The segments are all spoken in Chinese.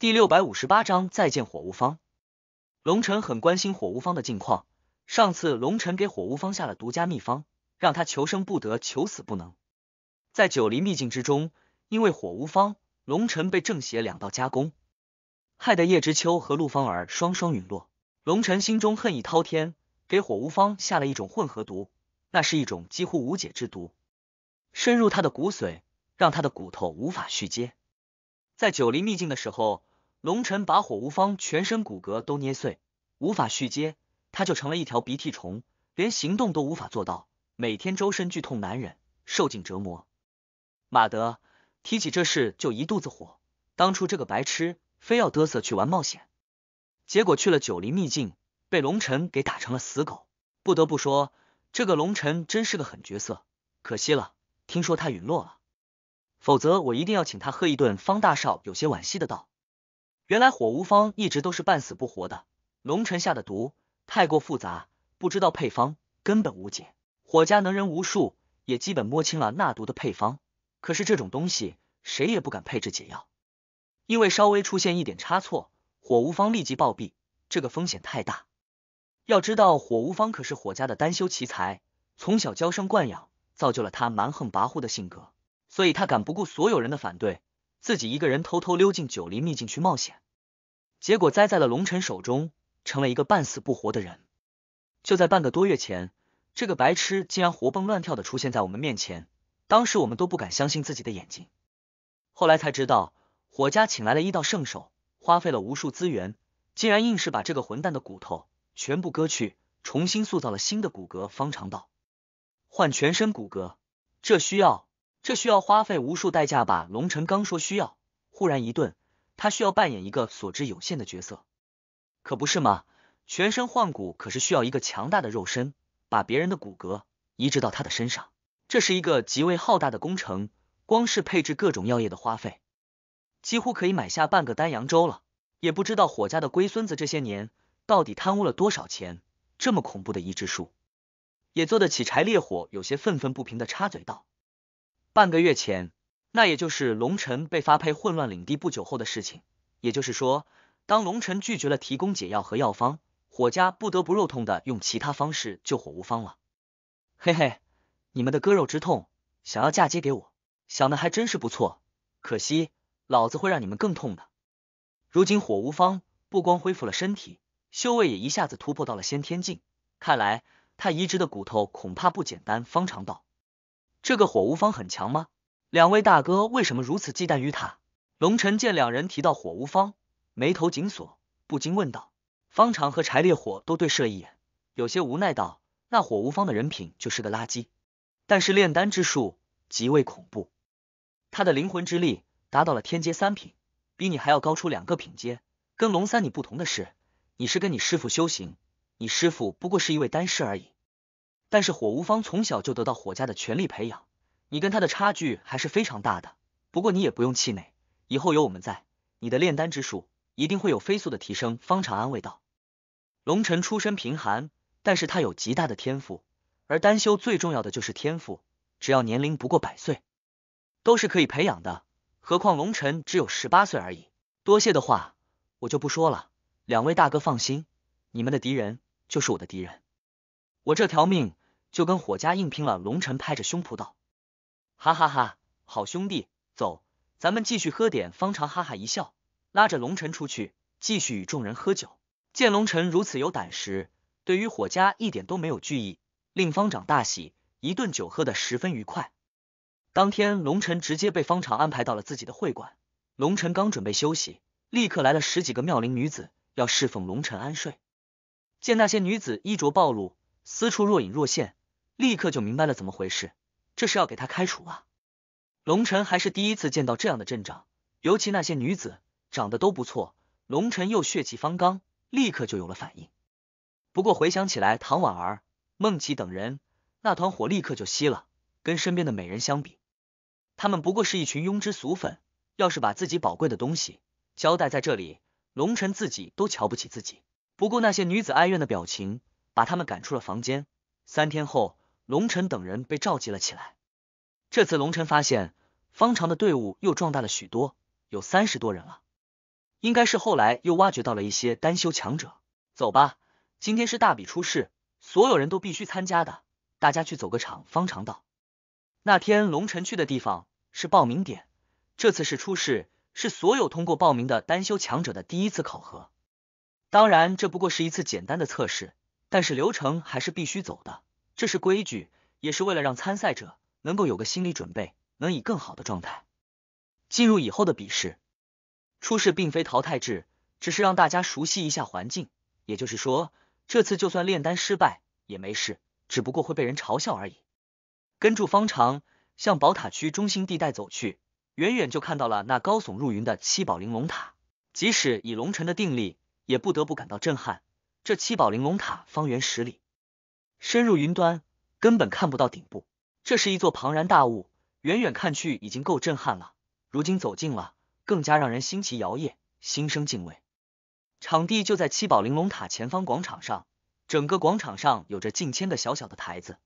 第六百五十八章再见火无方。龙尘很关心火无方的近况。上次龙尘给火无方下了独家秘方，让他求生不得，求死不能。在九黎秘境之中，因为火无方，龙尘被正邪两道加攻，害得叶知秋和陆芳儿双双陨落。龙尘心中恨意滔天，给火无方下了一种混合毒，那是一种几乎无解之毒，深入他的骨髓，让他的骨头无法续接。在九黎秘境的时候。龙尘把火无方全身骨骼都捏碎，无法续接，他就成了一条鼻涕虫，连行动都无法做到，每天周身剧痛难忍，受尽折磨。马德提起这事就一肚子火，当初这个白痴非要嘚瑟去玩冒险，结果去了九黎秘境，被龙尘给打成了死狗。不得不说，这个龙尘真是个狠角色，可惜了，听说他陨落了，否则我一定要请他喝一顿。方大少有些惋惜的道。原来火无方一直都是半死不活的，龙尘下的毒太过复杂，不知道配方根本无解。火家能人无数，也基本摸清了那毒的配方。可是这种东西谁也不敢配置解药，因为稍微出现一点差错，火无方立即暴毙，这个风险太大。要知道火无方可是火家的单修奇才，从小娇生惯养，造就了他蛮横跋扈的性格，所以他敢不顾所有人的反对，自己一个人偷偷溜进九黎秘境去冒险。结果栽在了龙尘手中，成了一个半死不活的人。就在半个多月前，这个白痴竟然活蹦乱跳的出现在我们面前，当时我们都不敢相信自己的眼睛。后来才知道，火家请来了一道圣手，花费了无数资源，竟然硬是把这个混蛋的骨头全部割去，重新塑造了新的骨骼。方长道，换全身骨骼，这需要这需要花费无数代价吧？龙辰刚说需要，忽然一顿。他需要扮演一个所知有限的角色，可不是吗？全身换骨可是需要一个强大的肉身，把别人的骨骼移植到他的身上，这是一个极为浩大的工程，光是配置各种药液的花费，几乎可以买下半个丹阳州了。也不知道火家的龟孙子这些年到底贪污了多少钱，这么恐怖的移植术，也做得起柴烈火有些愤愤不平的插嘴道：“半个月前。”那也就是龙尘被发配混乱领地不久后的事情，也就是说，当龙尘拒绝了提供解药和药方，火家不得不肉痛的用其他方式救火无方了。嘿嘿，你们的割肉之痛，想要嫁接给我，想的还真是不错，可惜老子会让你们更痛的。如今火无方不光恢复了身体，修为也一下子突破到了先天境，看来他移植的骨头恐怕不简单。方长道，这个火无方很强吗？两位大哥为什么如此忌惮于他？龙尘见两人提到火无方，眉头紧锁，不禁问道。方长和柴烈火都对视一眼，有些无奈道：“那火无方的人品就是个垃圾，但是炼丹之术极为恐怖。他的灵魂之力达到了天阶三品，比你还要高出两个品阶。跟龙三你不同的是，你是跟你师傅修行，你师傅不过是一位丹师而已。但是火无方从小就得到火家的全力培养。”你跟他的差距还是非常大的，不过你也不用气馁，以后有我们在，你的炼丹之术一定会有飞速的提升。方长安慰道：“龙尘出身贫寒，但是他有极大的天赋，而丹修最重要的就是天赋，只要年龄不过百岁，都是可以培养的。何况龙辰只有十八岁而已。”多谢的话我就不说了，两位大哥放心，你们的敌人就是我的敌人，我这条命就跟火家硬拼了。”龙辰拍着胸脯道。哈哈哈，好兄弟，走，咱们继续喝点。方长哈哈一笑，拉着龙尘出去，继续与众人喝酒。见龙尘如此有胆识，对于火家一点都没有惧意，令方长大喜，一顿酒喝得十分愉快。当天，龙辰直接被方长安排到了自己的会馆。龙辰刚准备休息，立刻来了十几个妙龄女子要侍奉龙辰安睡。见那些女子衣着暴露，私处若隐若现，立刻就明白了怎么回事。这是要给他开除啊！龙晨还是第一次见到这样的阵仗，尤其那些女子长得都不错，龙晨又血气方刚，立刻就有了反应。不过回想起来，唐婉儿、孟琪等人那团火立刻就熄了。跟身边的美人相比，他们不过是一群庸脂俗粉。要是把自己宝贵的东西交代在这里，龙晨自己都瞧不起自己。不顾那些女子哀怨的表情，把他们赶出了房间。三天后。龙尘等人被召集了起来。这次龙尘发现方长的队伍又壮大了许多，有三十多人了，应该是后来又挖掘到了一些单修强者。走吧，今天是大比出世，所有人都必须参加的。大家去走个场。方长道。那天龙辰去的地方是报名点。这次是初试，是所有通过报名的单修强者的第一次考核。当然，这不过是一次简单的测试，但是流程还是必须走的。这是规矩，也是为了让参赛者能够有个心理准备，能以更好的状态进入以后的比试。初试并非淘汰制，只是让大家熟悉一下环境。也就是说，这次就算炼丹失败也没事，只不过会被人嘲笑而已。跟住方长向宝塔区中心地带走去，远远就看到了那高耸入云的七宝玲珑塔。即使以龙尘的定力，也不得不感到震撼。这七宝玲珑塔方圆十里。深入云端，根本看不到顶部。这是一座庞然大物，远远看去已经够震撼了。如今走近了，更加让人心奇摇曳，心生敬畏。场地就在七宝玲珑塔前方广场上，整个广场上有着近千个小小的台子，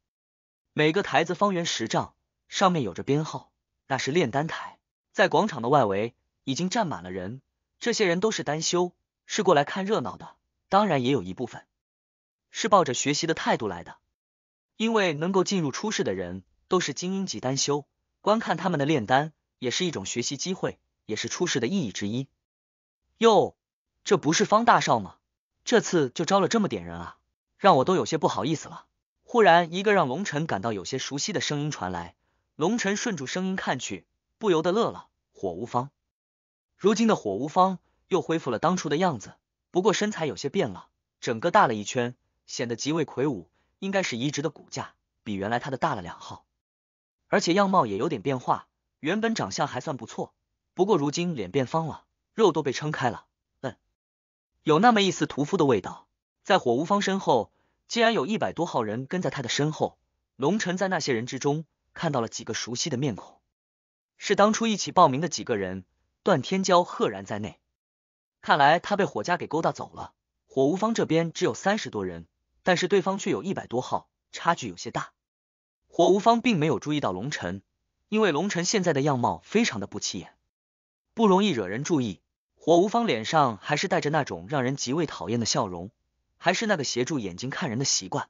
每个台子方圆十丈，上面有着编号，那是炼丹台。在广场的外围已经站满了人，这些人都是丹修，是过来看热闹的，当然也有一部分。是抱着学习的态度来的，因为能够进入初世的人都是精英级单修，观看他们的炼丹也是一种学习机会，也是初世的意义之一。哟，这不是方大少吗？这次就招了这么点人啊，让我都有些不好意思了。忽然，一个让龙晨感到有些熟悉的声音传来，龙晨顺着声音看去，不由得乐了。火无方，如今的火无方又恢复了当初的样子，不过身材有些变了，整个大了一圈。显得极为魁梧，应该是移植的骨架，比原来他的大了两号，而且样貌也有点变化。原本长相还算不错，不过如今脸变方了，肉都被撑开了。嗯，有那么一丝屠夫的味道。在火无方身后，竟然有一百多号人跟在他的身后。龙尘在那些人之中看到了几个熟悉的面孔，是当初一起报名的几个人，段天骄赫然在内。看来他被火家给勾搭走了。火无方这边只有三十多人。但是对方却有一百多号，差距有些大。火无方并没有注意到龙尘，因为龙尘现在的样貌非常的不起眼，不容易惹人注意。火无方脸上还是带着那种让人极为讨厌的笑容，还是那个协助眼睛看人的习惯。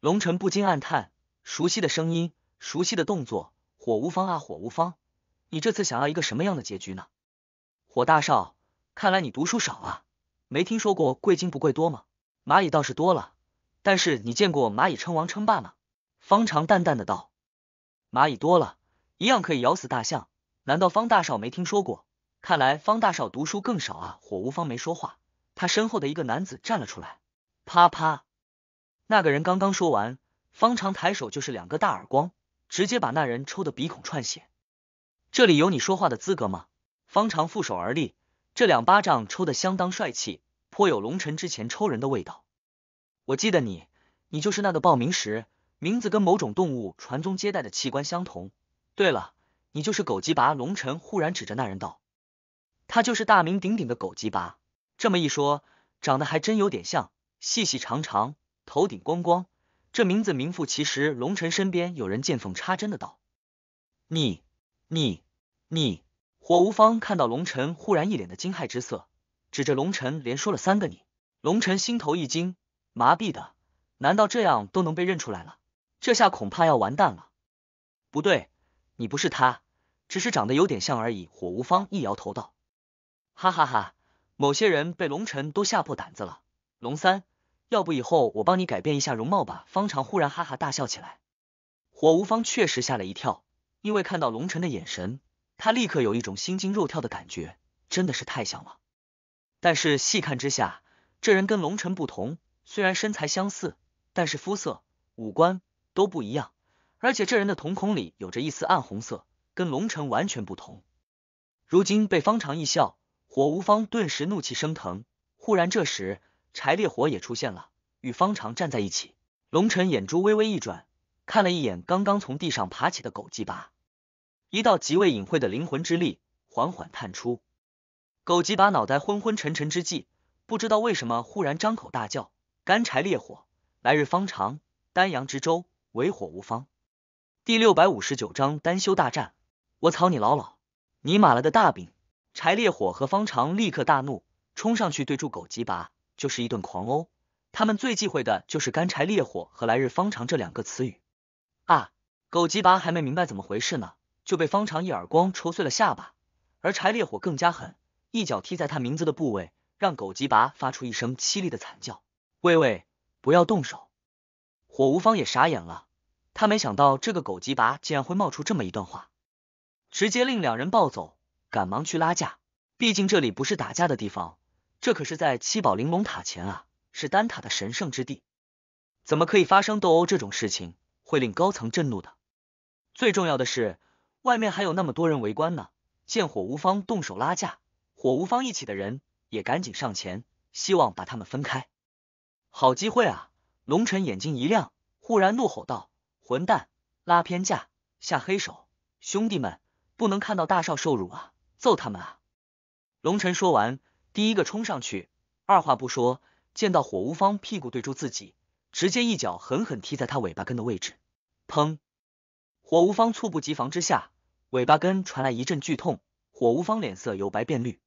龙尘不禁暗叹：熟悉的声音，熟悉的动作。火无方啊，火无方，你这次想要一个什么样的结局呢？火大少，看来你读书少啊，没听说过“贵精不贵多”吗？蚂蚁倒是多了。但是你见过蚂蚁称王称霸吗？方长淡淡的道：“蚂蚁多了，一样可以咬死大象。难道方大少没听说过？看来方大少读书更少啊！”火无方没说话，他身后的一个男子站了出来，啪啪，那个人刚刚说完，方长抬手就是两个大耳光，直接把那人抽的鼻孔串血。这里有你说话的资格吗？方长负手而立，这两巴掌抽的相当帅气，颇有龙辰之前抽人的味道。我记得你，你就是那个报名时名字跟某种动物传宗接代的器官相同。对了，你就是狗鸡拔龙晨。忽然指着那人道：“他就是大名鼎鼎的狗鸡拔。”这么一说，长得还真有点像，细细长长，头顶光光，这名字名副其实。龙晨身边有人见缝插针的道：“你你你！”火无方看到龙晨忽然一脸的惊骇之色，指着龙晨连说了三个你。龙晨心头一惊。麻痹的，难道这样都能被认出来了？这下恐怕要完蛋了。不对，你不是他，只是长得有点像而已。火无方一摇头道：“哈哈哈，某些人被龙辰都吓破胆子了。”龙三，要不以后我帮你改变一下容貌吧？方长忽然哈哈大笑起来。火无方确实吓了一跳，因为看到龙辰的眼神，他立刻有一种心惊肉跳的感觉，真的是太像了。但是细看之下，这人跟龙辰不同。虽然身材相似，但是肤色、五官都不一样，而且这人的瞳孔里有着一丝暗红色，跟龙尘完全不同。如今被方长一笑，火无方顿时怒气升腾。忽然，这时柴烈火也出现了，与方长站在一起。龙尘眼珠微微一转，看了一眼刚刚从地上爬起的狗吉巴，一道极为隐晦的灵魂之力缓缓探出。狗吉巴脑袋昏昏沉沉之际，不知道为什么忽然张口大叫。干柴烈火，来日方长，丹阳之州为火无方。第六百五十九章单修大战。我草你姥姥！你妈了的大饼！柴烈火和方长立刻大怒，冲上去对住狗吉拔就是一顿狂殴。他们最忌讳的就是干柴烈火和来日方长这两个词语啊！狗吉拔还没明白怎么回事呢，就被方长一耳光抽碎了下巴，而柴烈火更加狠，一脚踢在他名字的部位，让狗吉拔发出一声凄厉的惨叫。喂喂，不要动手！火无方也傻眼了，他没想到这个狗鸡拔竟然会冒出这么一段话，直接令两人暴走，赶忙去拉架。毕竟这里不是打架的地方，这可是在七宝玲珑塔前啊，是丹塔的神圣之地，怎么可以发生斗殴这种事情？会令高层震怒的。最重要的是，外面还有那么多人围观呢。见火无方动手拉架，火无方一起的人也赶紧上前，希望把他们分开。好机会啊！龙尘眼睛一亮，忽然怒吼道：“混蛋，拉偏架，下黑手！兄弟们，不能看到大少受辱啊！揍他们啊！”龙晨说完，第一个冲上去，二话不说，见到火无方屁股对住自己，直接一脚狠狠踢在他尾巴根的位置。砰！火无方猝不及防之下，尾巴根传来一阵剧痛，火无方脸色由白变绿，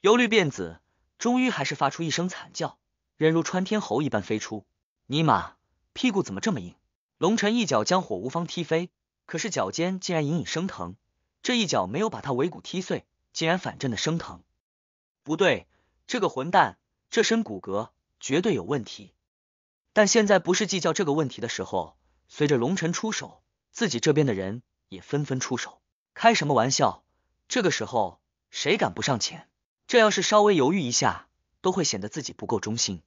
由绿变紫，终于还是发出一声惨叫。人如穿天猴一般飞出，尼玛，屁股怎么这么硬？龙晨一脚将火无方踢飞，可是脚尖竟然隐隐生疼。这一脚没有把他尾骨踢碎，竟然反震的生疼。不对，这个混蛋，这身骨骼绝对有问题。但现在不是计较这个问题的时候。随着龙晨出手，自己这边的人也纷纷出手。开什么玩笑？这个时候谁敢不上前？这要是稍微犹豫一下，都会显得自己不够忠心。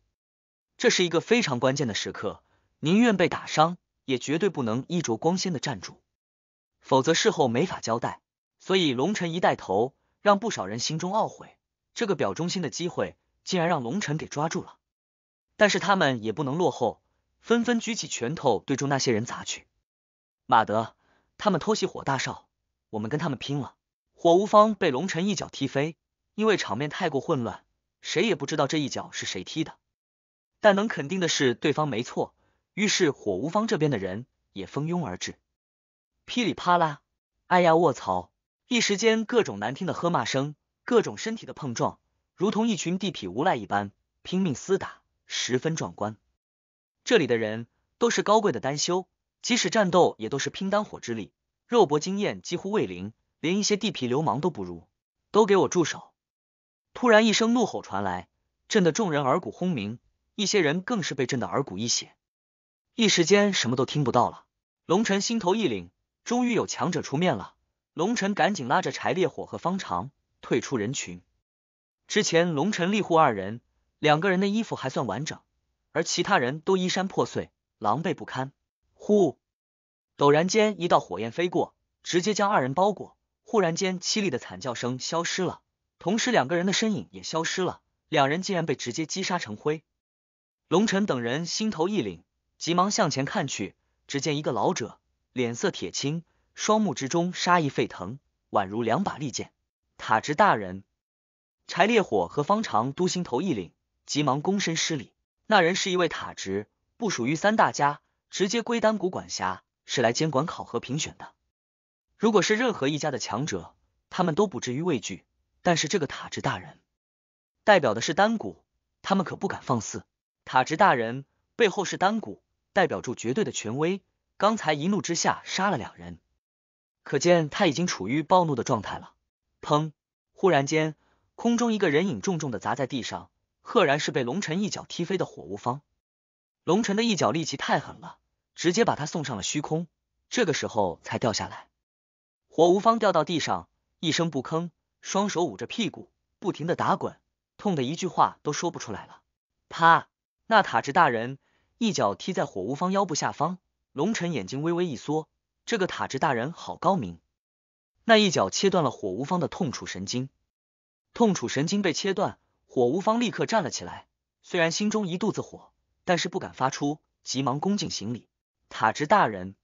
这是一个非常关键的时刻，宁愿被打伤，也绝对不能衣着光鲜的站住，否则事后没法交代。所以龙晨一带头，让不少人心中懊悔，这个表忠心的机会竟然让龙晨给抓住了。但是他们也不能落后，纷纷举起拳头对住那些人砸去。马德，他们偷袭火大少，我们跟他们拼了！火无方被龙晨一脚踢飞，因为场面太过混乱，谁也不知道这一脚是谁踢的。但能肯定的是，对方没错。于是火无方这边的人也蜂拥而至，噼里啪啦！哎呀，卧槽！一时间，各种难听的喝骂声，各种身体的碰撞，如同一群地痞无赖一般拼命厮打，十分壮观。这里的人都是高贵的单修，即使战斗也都是拼单火之力，肉搏经验几乎为零，连一些地痞流氓都不如。都给我住手！突然一声怒吼传来，震得众人耳鼓轰鸣。一些人更是被震得耳骨一血，一时间什么都听不到了。龙晨心头一凛，终于有强者出面了。龙晨赶紧拉着柴烈火和方长退出人群。之前龙晨立护二人，两个人的衣服还算完整，而其他人都衣衫破碎，狼狈不堪。呼！陡然间一道火焰飞过，直接将二人包裹。忽然间凄厉的惨叫声消失了，同时两个人的身影也消失了。两人竟然被直接击杀成灰。龙尘等人心头一凛，急忙向前看去，只见一个老者，脸色铁青，双目之中杀意沸腾，宛如两把利剑。塔之大人，柴烈火和方长都心头一凛，急忙躬身施礼。那人是一位塔职，不属于三大家，直接归丹谷管辖，是来监管考核评选的。如果是任何一家的强者，他们都不至于畏惧，但是这个塔之大人，代表的是丹谷，他们可不敢放肆。塔植大人背后是丹谷，代表住绝对的权威。刚才一怒之下杀了两人，可见他已经处于暴怒的状态了。砰！忽然间，空中一个人影重重的砸在地上，赫然是被龙晨一脚踢飞的火无方。龙晨的一脚力气太狠了，直接把他送上了虚空。这个时候才掉下来，火无方掉到地上，一声不吭，双手捂着屁股，不停的打滚，痛的一句话都说不出来了。啪！那塔之大人一脚踢在火无方腰部下方，龙尘眼睛微微一缩。这个塔之大人好高明，那一脚切断了火无方的痛楚神经。痛楚神经被切断，火无方立刻站了起来。虽然心中一肚子火，但是不敢发出，急忙恭敬行礼。塔之大人，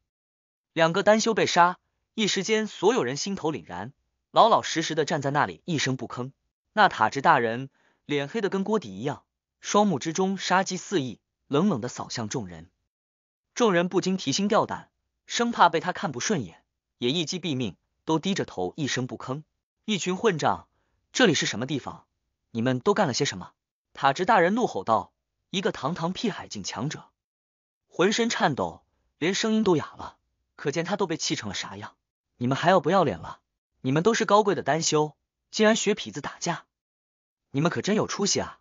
两个丹修被杀，一时间所有人心头凛然，老老实实的站在那里一声不吭。那塔之大人脸黑的跟锅底一样。双目之中杀机四溢，冷冷的扫向众人，众人不禁提心吊胆，生怕被他看不顺眼，也一击毙命，都低着头一声不吭。一群混账！这里是什么地方？你们都干了些什么？塔之大人怒吼道。一个堂堂辟海境强者，浑身颤抖，连声音都哑了，可见他都被气成了啥样。你们还要不要脸了？你们都是高贵的单修，竟然学痞子打架，你们可真有出息啊！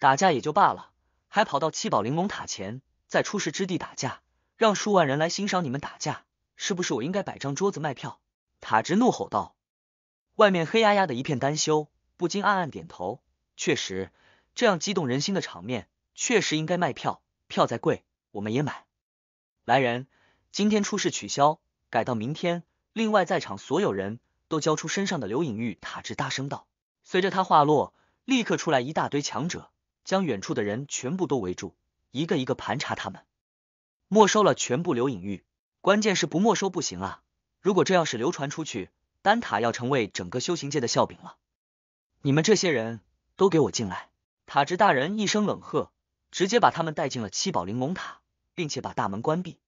打架也就罢了，还跑到七宝玲珑塔前，在出事之地打架，让数万人来欣赏你们打架，是不是？我应该摆张桌子卖票。塔直怒吼道：“外面黑压压的一片，丹修不禁暗暗点头，确实，这样激动人心的场面，确实应该卖票，票再贵，我们也买。”来人，今天出事取消，改到明天。另外，在场所有人都交出身上的刘影玉。塔直大声道：“随着他话落，立刻出来一大堆强者。”将远处的人全部都围住，一个一个盘查他们，没收了全部留影玉。关键是不没收不行啊！如果这要是流传出去，丹塔要成为整个修行界的笑柄了。你们这些人都给我进来！塔之大人一声冷喝，直接把他们带进了七宝玲珑塔，并且把大门关闭。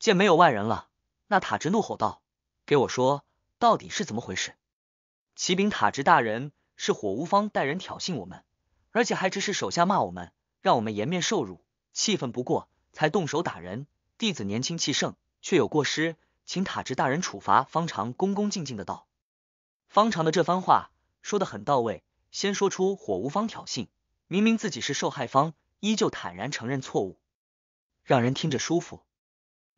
见没有外人了，那塔之怒吼道：“给我说，到底是怎么回事？”启禀塔之大人，是火乌方带人挑衅我们。而且还指使手下骂我们，让我们颜面受辱，气愤不过才动手打人。弟子年轻气盛，却有过失，请塔直大人处罚。方长恭恭敬敬的道。方长的这番话说得很到位，先说出火无方挑衅，明明自己是受害方，依旧坦然承认错误，让人听着舒服。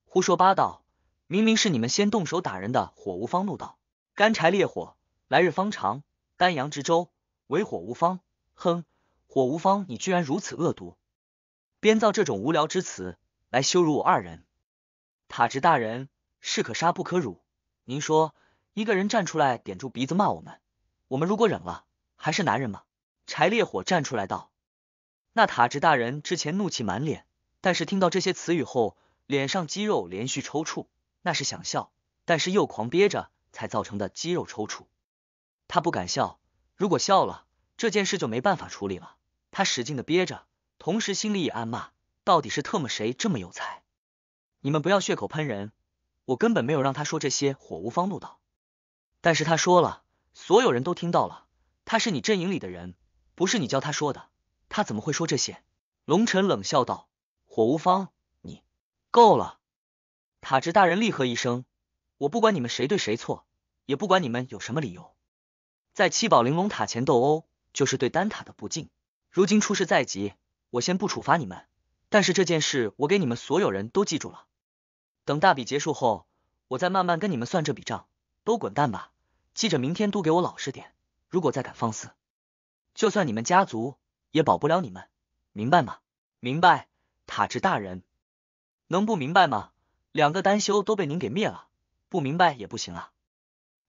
胡说八道，明明是你们先动手打人的。火无方怒道。干柴烈火，来日方长。丹阳之州，为火无方。哼。火无方，你居然如此恶毒，编造这种无聊之词来羞辱我二人！塔直大人，士可杀不可辱。您说，一个人站出来点住鼻子骂我们，我们如果忍了，还是男人吗？柴烈火站出来道：“那塔直大人之前怒气满脸，但是听到这些词语后，脸上肌肉连续抽搐，那是想笑，但是又狂憋着才造成的肌肉抽搐。他不敢笑，如果笑了，这件事就没办法处理了。”他使劲的憋着，同时心里也暗骂：到底是特么谁这么有才？你们不要血口喷人，我根本没有让他说这些。火无方怒道：“但是他说了，所有人都听到了。他是你阵营里的人，不是你叫他说的，他怎么会说这些？”龙晨冷笑道：“火无方，你够了！”塔之大人厉喝一声：“我不管你们谁对谁错，也不管你们有什么理由，在七宝玲珑塔前斗殴，就是对丹塔的不敬。”如今出事在即，我先不处罚你们，但是这件事我给你们所有人都记住了。等大比结束后，我再慢慢跟你们算这笔账。都滚蛋吧！记着明天都给我老实点，如果再敢放肆，就算你们家族也保不了你们，明白吗？明白？塔治大人能不明白吗？两个单修都被您给灭了，不明白也不行啊！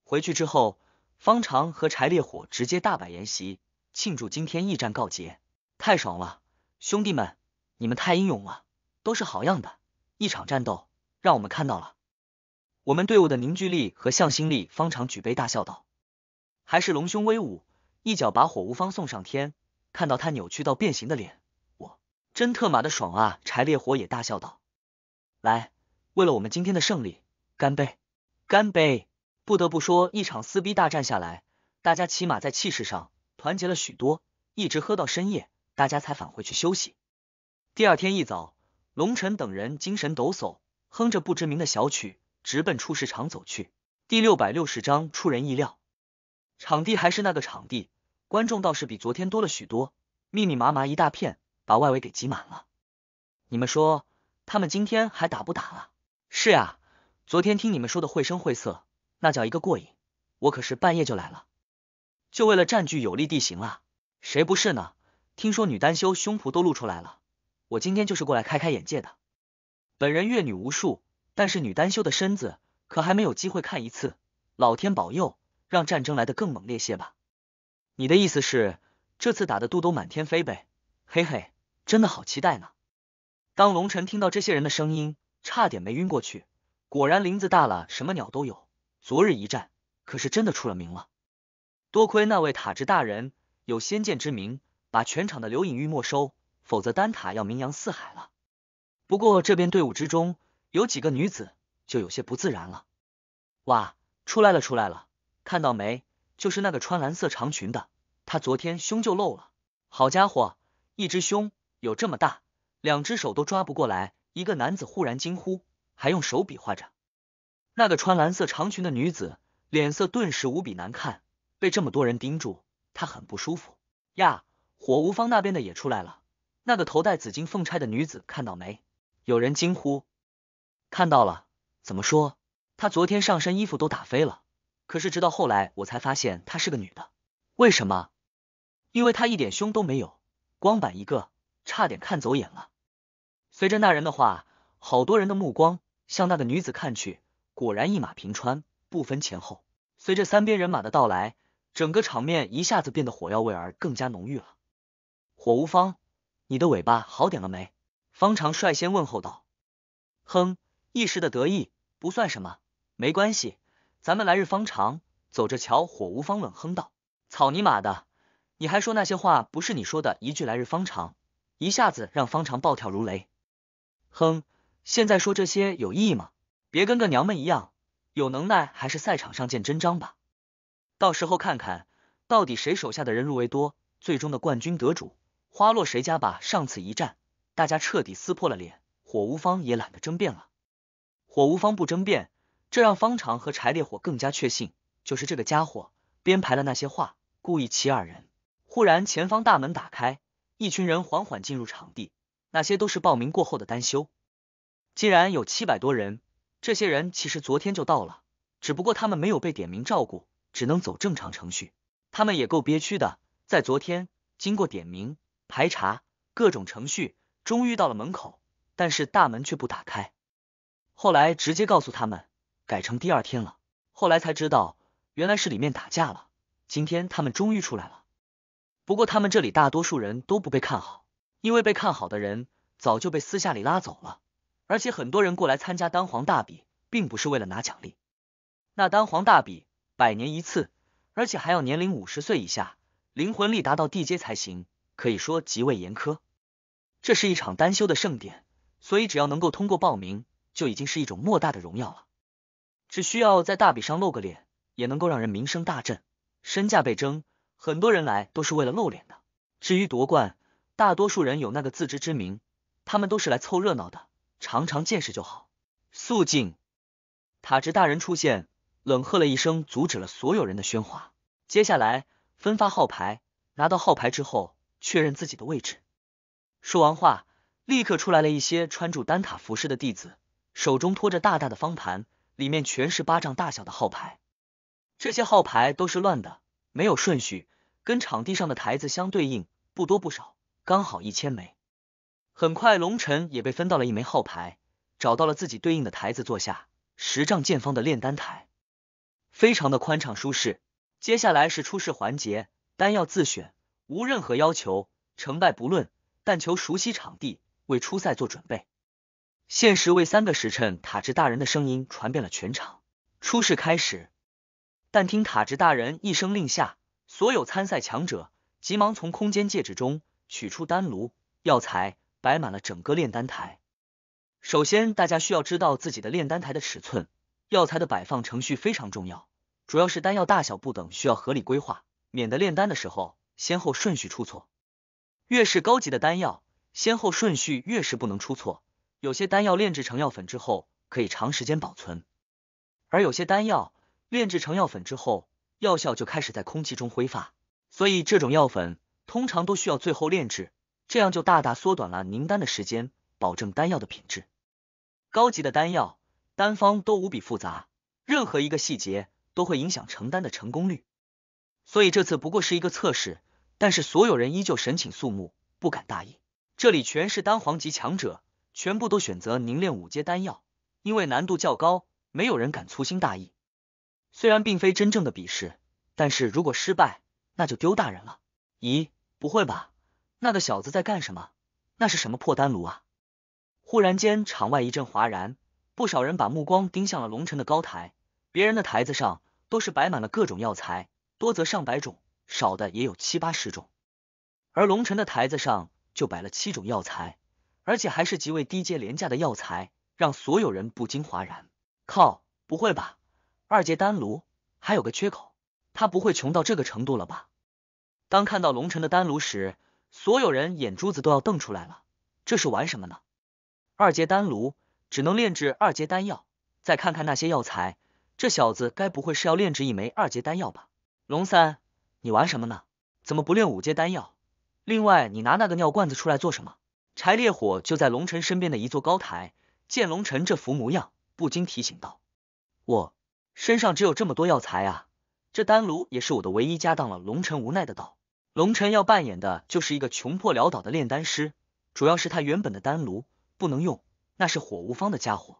回去之后，方长和柴烈火直接大摆筵席。庆祝今天一战告捷，太爽了！兄弟们，你们太英勇了，都是好样的！一场战斗，让我们看到了我们队伍的凝聚力和向心力。方长举杯大笑道：“还是龙兄威武，一脚把火无方送上天。”看到他扭曲到变形的脸，我真特马的爽啊！柴烈火也大笑道：“来，为了我们今天的胜利，干杯！干杯！”不得不说，一场撕逼大战下来，大家起码在气势上。团结了许多，一直喝到深夜，大家才返回去休息。第二天一早，龙晨等人精神抖擞，哼着不知名的小曲，直奔出事场走去。第六百六十章出人意料，场地还是那个场地，观众倒是比昨天多了许多，密密麻麻一大片，把外围给挤满了。你们说，他们今天还打不打了？是呀，昨天听你们说的绘声绘色，那叫一个过瘾，我可是半夜就来了。就为了占据有利地形啊，谁不是呢？听说女单修胸脯都露出来了，我今天就是过来开开眼界的。本人阅女无数，但是女单修的身子可还没有机会看一次。老天保佑，让战争来得更猛烈些吧！你的意思是这次打的肚兜满天飞呗？嘿嘿，真的好期待呢。当龙晨听到这些人的声音，差点没晕过去。果然林子大了，什么鸟都有。昨日一战可是真的出了名了。多亏那位塔之大人有先见之明，把全场的留影玉没收，否则丹塔要名扬四海了。不过这边队伍之中有几个女子就有些不自然了。哇，出来了，出来了，看到没？就是那个穿蓝色长裙的，她昨天胸就露了。好家伙，一只胸有这么大，两只手都抓不过来。一个男子忽然惊呼，还用手比划着。那个穿蓝色长裙的女子脸色顿时无比难看。被这么多人盯住，他很不舒服呀。火无方那边的也出来了，那个头戴紫金凤钗的女子看到没？有人惊呼，看到了。怎么说？她昨天上身衣服都打飞了，可是直到后来我才发现她是个女的。为什么？因为她一点胸都没有，光板一个，差点看走眼了。随着那人的话，好多人的目光向那个女子看去，果然一马平川，不分前后。随着三边人马的到来。整个场面一下子变得火药味儿更加浓郁了。火无方，你的尾巴好点了没？方长率先问候道。哼，一时的得意不算什么，没关系，咱们来日方长，走着瞧。火无方冷哼道。草泥马的，你还说那些话，不是你说的？一句来日方长，一下子让方长暴跳如雷。哼，现在说这些有意义吗？别跟个娘们一样，有能耐还是赛场上见真章吧。到时候看看，到底谁手下的人入围多，最终的冠军得主花落谁家吧。上次一战，大家彻底撕破了脸，火无方也懒得争辩了。火无方不争辩，这让方长和柴烈火更加确信，就是这个家伙编排了那些话，故意欺二人。忽然，前方大门打开，一群人缓缓进入场地。那些都是报名过后的单休。既然有七百多人，这些人其实昨天就到了，只不过他们没有被点名照顾。只能走正常程序，他们也够憋屈的。在昨天经过点名排查各种程序，终于到了门口，但是大门却不打开。后来直接告诉他们改成第二天了。后来才知道原来是里面打架了。今天他们终于出来了，不过他们这里大多数人都不被看好，因为被看好的人早就被私下里拉走了。而且很多人过来参加丹皇大比，并不是为了拿奖励。那丹皇大比。百年一次，而且还要年龄五十岁以下，灵魂力达到地阶才行，可以说极为严苛。这是一场单修的盛典，所以只要能够通过报名，就已经是一种莫大的荣耀了。只需要在大比上露个脸，也能够让人名声大振，身价倍增。很多人来都是为了露脸的。至于夺冠，大多数人有那个自知之明，他们都是来凑热闹的，长长见识就好。肃静！塔职大人出现。冷喝了一声，阻止了所有人的喧哗。接下来分发号牌，拿到号牌之后确认自己的位置。说完话，立刻出来了一些穿着丹塔服饰的弟子，手中托着大大的方盘，里面全是巴掌大小的号牌。这些号牌都是乱的，没有顺序，跟场地上的台子相对应，不多不少，刚好一千枚。很快，龙晨也被分到了一枚号牌，找到了自己对应的台子，坐下十丈见方的炼丹台。非常的宽敞舒适。接下来是初试环节，丹药自选，无任何要求，成败不论，但求熟悉场地，为初赛做准备。限时为三个时辰。塔之大人的声音传遍了全场。初试开始。但听塔之大人一声令下，所有参赛强者急忙从空间戒指中取出丹炉、药材，摆满了整个炼丹台。首先，大家需要知道自己的炼丹台的尺寸，药材的摆放程序非常重要。主要是丹药大小不等，需要合理规划，免得炼丹的时候先后顺序出错。越是高级的丹药，先后顺序越是不能出错。有些丹药炼制成药粉之后，可以长时间保存；而有些丹药炼制成药粉之后，药效就开始在空气中挥发，所以这种药粉通常都需要最后炼制，这样就大大缩短了凝丹的时间，保证丹药的品质。高级的丹药，丹方都无比复杂，任何一个细节。都会影响成担的成功率，所以这次不过是一个测试，但是所有人依旧神情肃穆，不敢大意。这里全是丹皇级强者，全部都选择凝练五阶丹药，因为难度较高，没有人敢粗心大意。虽然并非真正的比试，但是如果失败，那就丢大人了。咦，不会吧？那个小子在干什么？那是什么破丹炉啊？忽然间，场外一阵哗然，不少人把目光盯向了龙城的高台。别人的台子上都是摆满了各种药材，多则上百种，少的也有七八十种。而龙晨的台子上就摆了七种药材，而且还是极为低阶廉价的药材，让所有人不禁哗然。靠，不会吧？二阶丹炉还有个缺口，他不会穷到这个程度了吧？当看到龙晨的丹炉时，所有人眼珠子都要瞪出来了，这是玩什么呢？二阶丹炉只能炼制二阶丹药。再看看那些药材。这小子该不会是要炼制一枚二阶丹药吧？龙三，你玩什么呢？怎么不炼五阶丹药？另外，你拿那个尿罐子出来做什么？柴烈火就在龙尘身边的一座高台，见龙尘这副模样，不禁提醒道：“我身上只有这么多药材啊，这丹炉也是我的唯一家当了。”龙尘无奈的道：“龙尘要扮演的就是一个穷破潦倒的炼丹师，主要是他原本的丹炉不能用，那是火无方的家伙，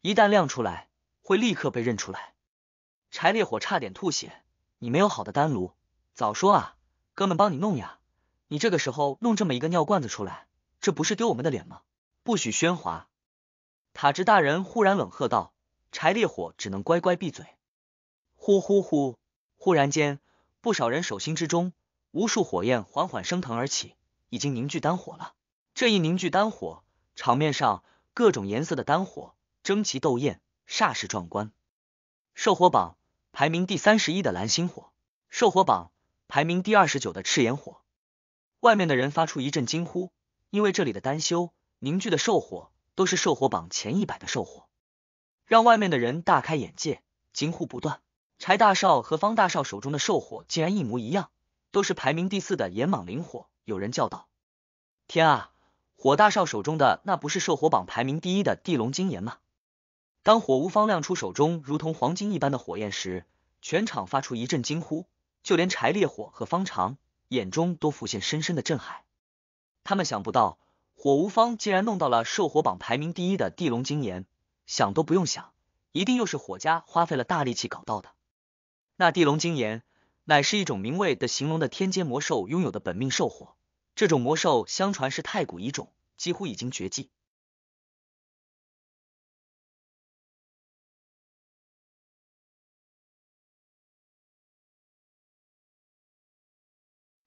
一旦亮出来。”会立刻被认出来。柴烈火差点吐血，你没有好的丹炉，早说啊，哥们帮你弄呀！你这个时候弄这么一个尿罐子出来，这不是丢我们的脸吗？不许喧哗！塔之大人忽然冷喝道，柴烈火只能乖乖闭嘴。呼呼呼！忽然间，不少人手心之中，无数火焰缓缓升腾而起，已经凝聚丹火了。这一凝聚丹火，场面上各种颜色的丹火争奇斗艳。煞是壮观，兽火榜排名第三十一的蓝星火，兽火榜排名第二十九的赤炎火。外面的人发出一阵惊呼，因为这里的丹修凝聚的兽火都是兽火榜前一百的兽火，让外面的人大开眼界，惊呼不断。柴大少和方大少手中的兽火竟然一模一样，都是排名第四的炎蟒灵火。有人叫道：“天啊！火大少手中的那不是兽火榜排名第一的地龙金炎吗？”当火无方亮出手中如同黄金一般的火焰时，全场发出一阵惊呼，就连柴烈火和方长眼中都浮现深深的震撼。他们想不到，火无方竟然弄到了兽火榜排名第一的地龙精炎，想都不用想，一定又是火家花费了大力气搞到的。那地龙精炎乃是一种名为的形容的天阶魔兽拥有的本命兽火，这种魔兽相传是太古遗种，几乎已经绝迹。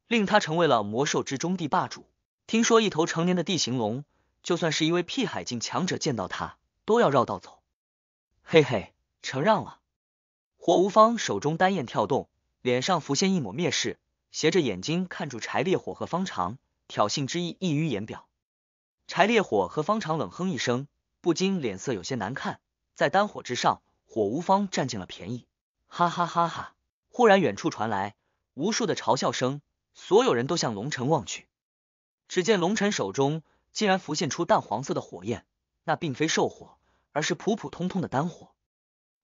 令他成为了魔兽之中地霸主。听说一头成年的地形龙，就算是一位辟海境强者见到他，都要绕道走。嘿嘿，承让了。火无方手中丹焰跳动，脸上浮现一抹蔑视，斜着眼睛看住柴烈火和方长，挑衅之意溢于言表。柴烈火和方长冷哼一声，不禁脸色有些难看。在丹火之上，火无方占尽了便宜。哈哈哈哈！忽然，远处传来无数的嘲笑声。所有人都向龙尘望去，只见龙尘手中竟然浮现出淡黄色的火焰，那并非兽火，而是普普通通的丹火，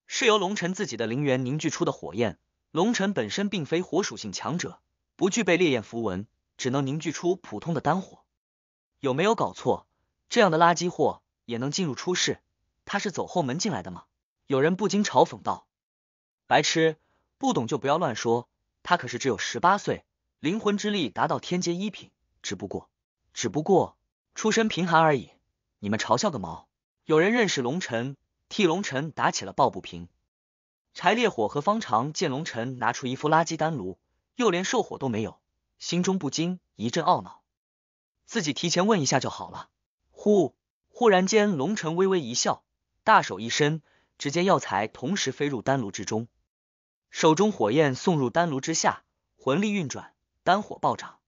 是由龙尘自己的灵元凝聚出的火焰。龙尘本身并非火属性强者，不具备烈焰符文，只能凝聚出普通的丹火。有没有搞错？这样的垃圾货也能进入初世？他是走后门进来的吗？有人不禁嘲讽道：“白痴，不懂就不要乱说。他可是只有十八岁。”灵魂之力达到天阶一品，只不过，只不过出身贫寒而已。你们嘲笑个毛！有人认识龙尘，替龙尘打起了抱不平。柴烈火和方长见龙尘拿出一副垃圾丹炉，又连兽火都没有，心中不禁一阵懊恼，自己提前问一下就好了。忽，忽然间，龙尘微微一笑，大手一伸，只见药材同时飞入丹炉之中，手中火焰送入丹炉之下，魂力运转。丹火暴涨，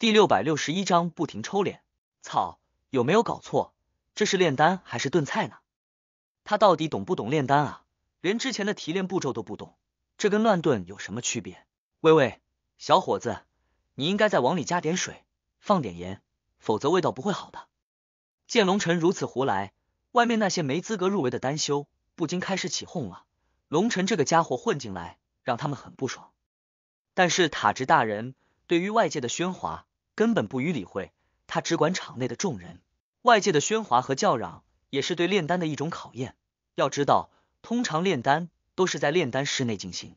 第六百六十一章不停抽脸。操，有没有搞错？这是炼丹还是炖菜呢？他到底懂不懂炼丹啊？连之前的提炼步骤都不懂，这跟乱炖有什么区别？喂喂，小伙子，你应该再往里加点水，放点盐，否则味道不会好的。见龙晨如此胡来，外面那些没资格入围的丹修不禁开始起哄了。龙晨这个家伙混进来，让他们很不爽。但是塔之大人对于外界的喧哗根本不予理会，他只管场内的众人。外界的喧哗和叫嚷也是对炼丹的一种考验。要知道，通常炼丹都是在炼丹室内进行，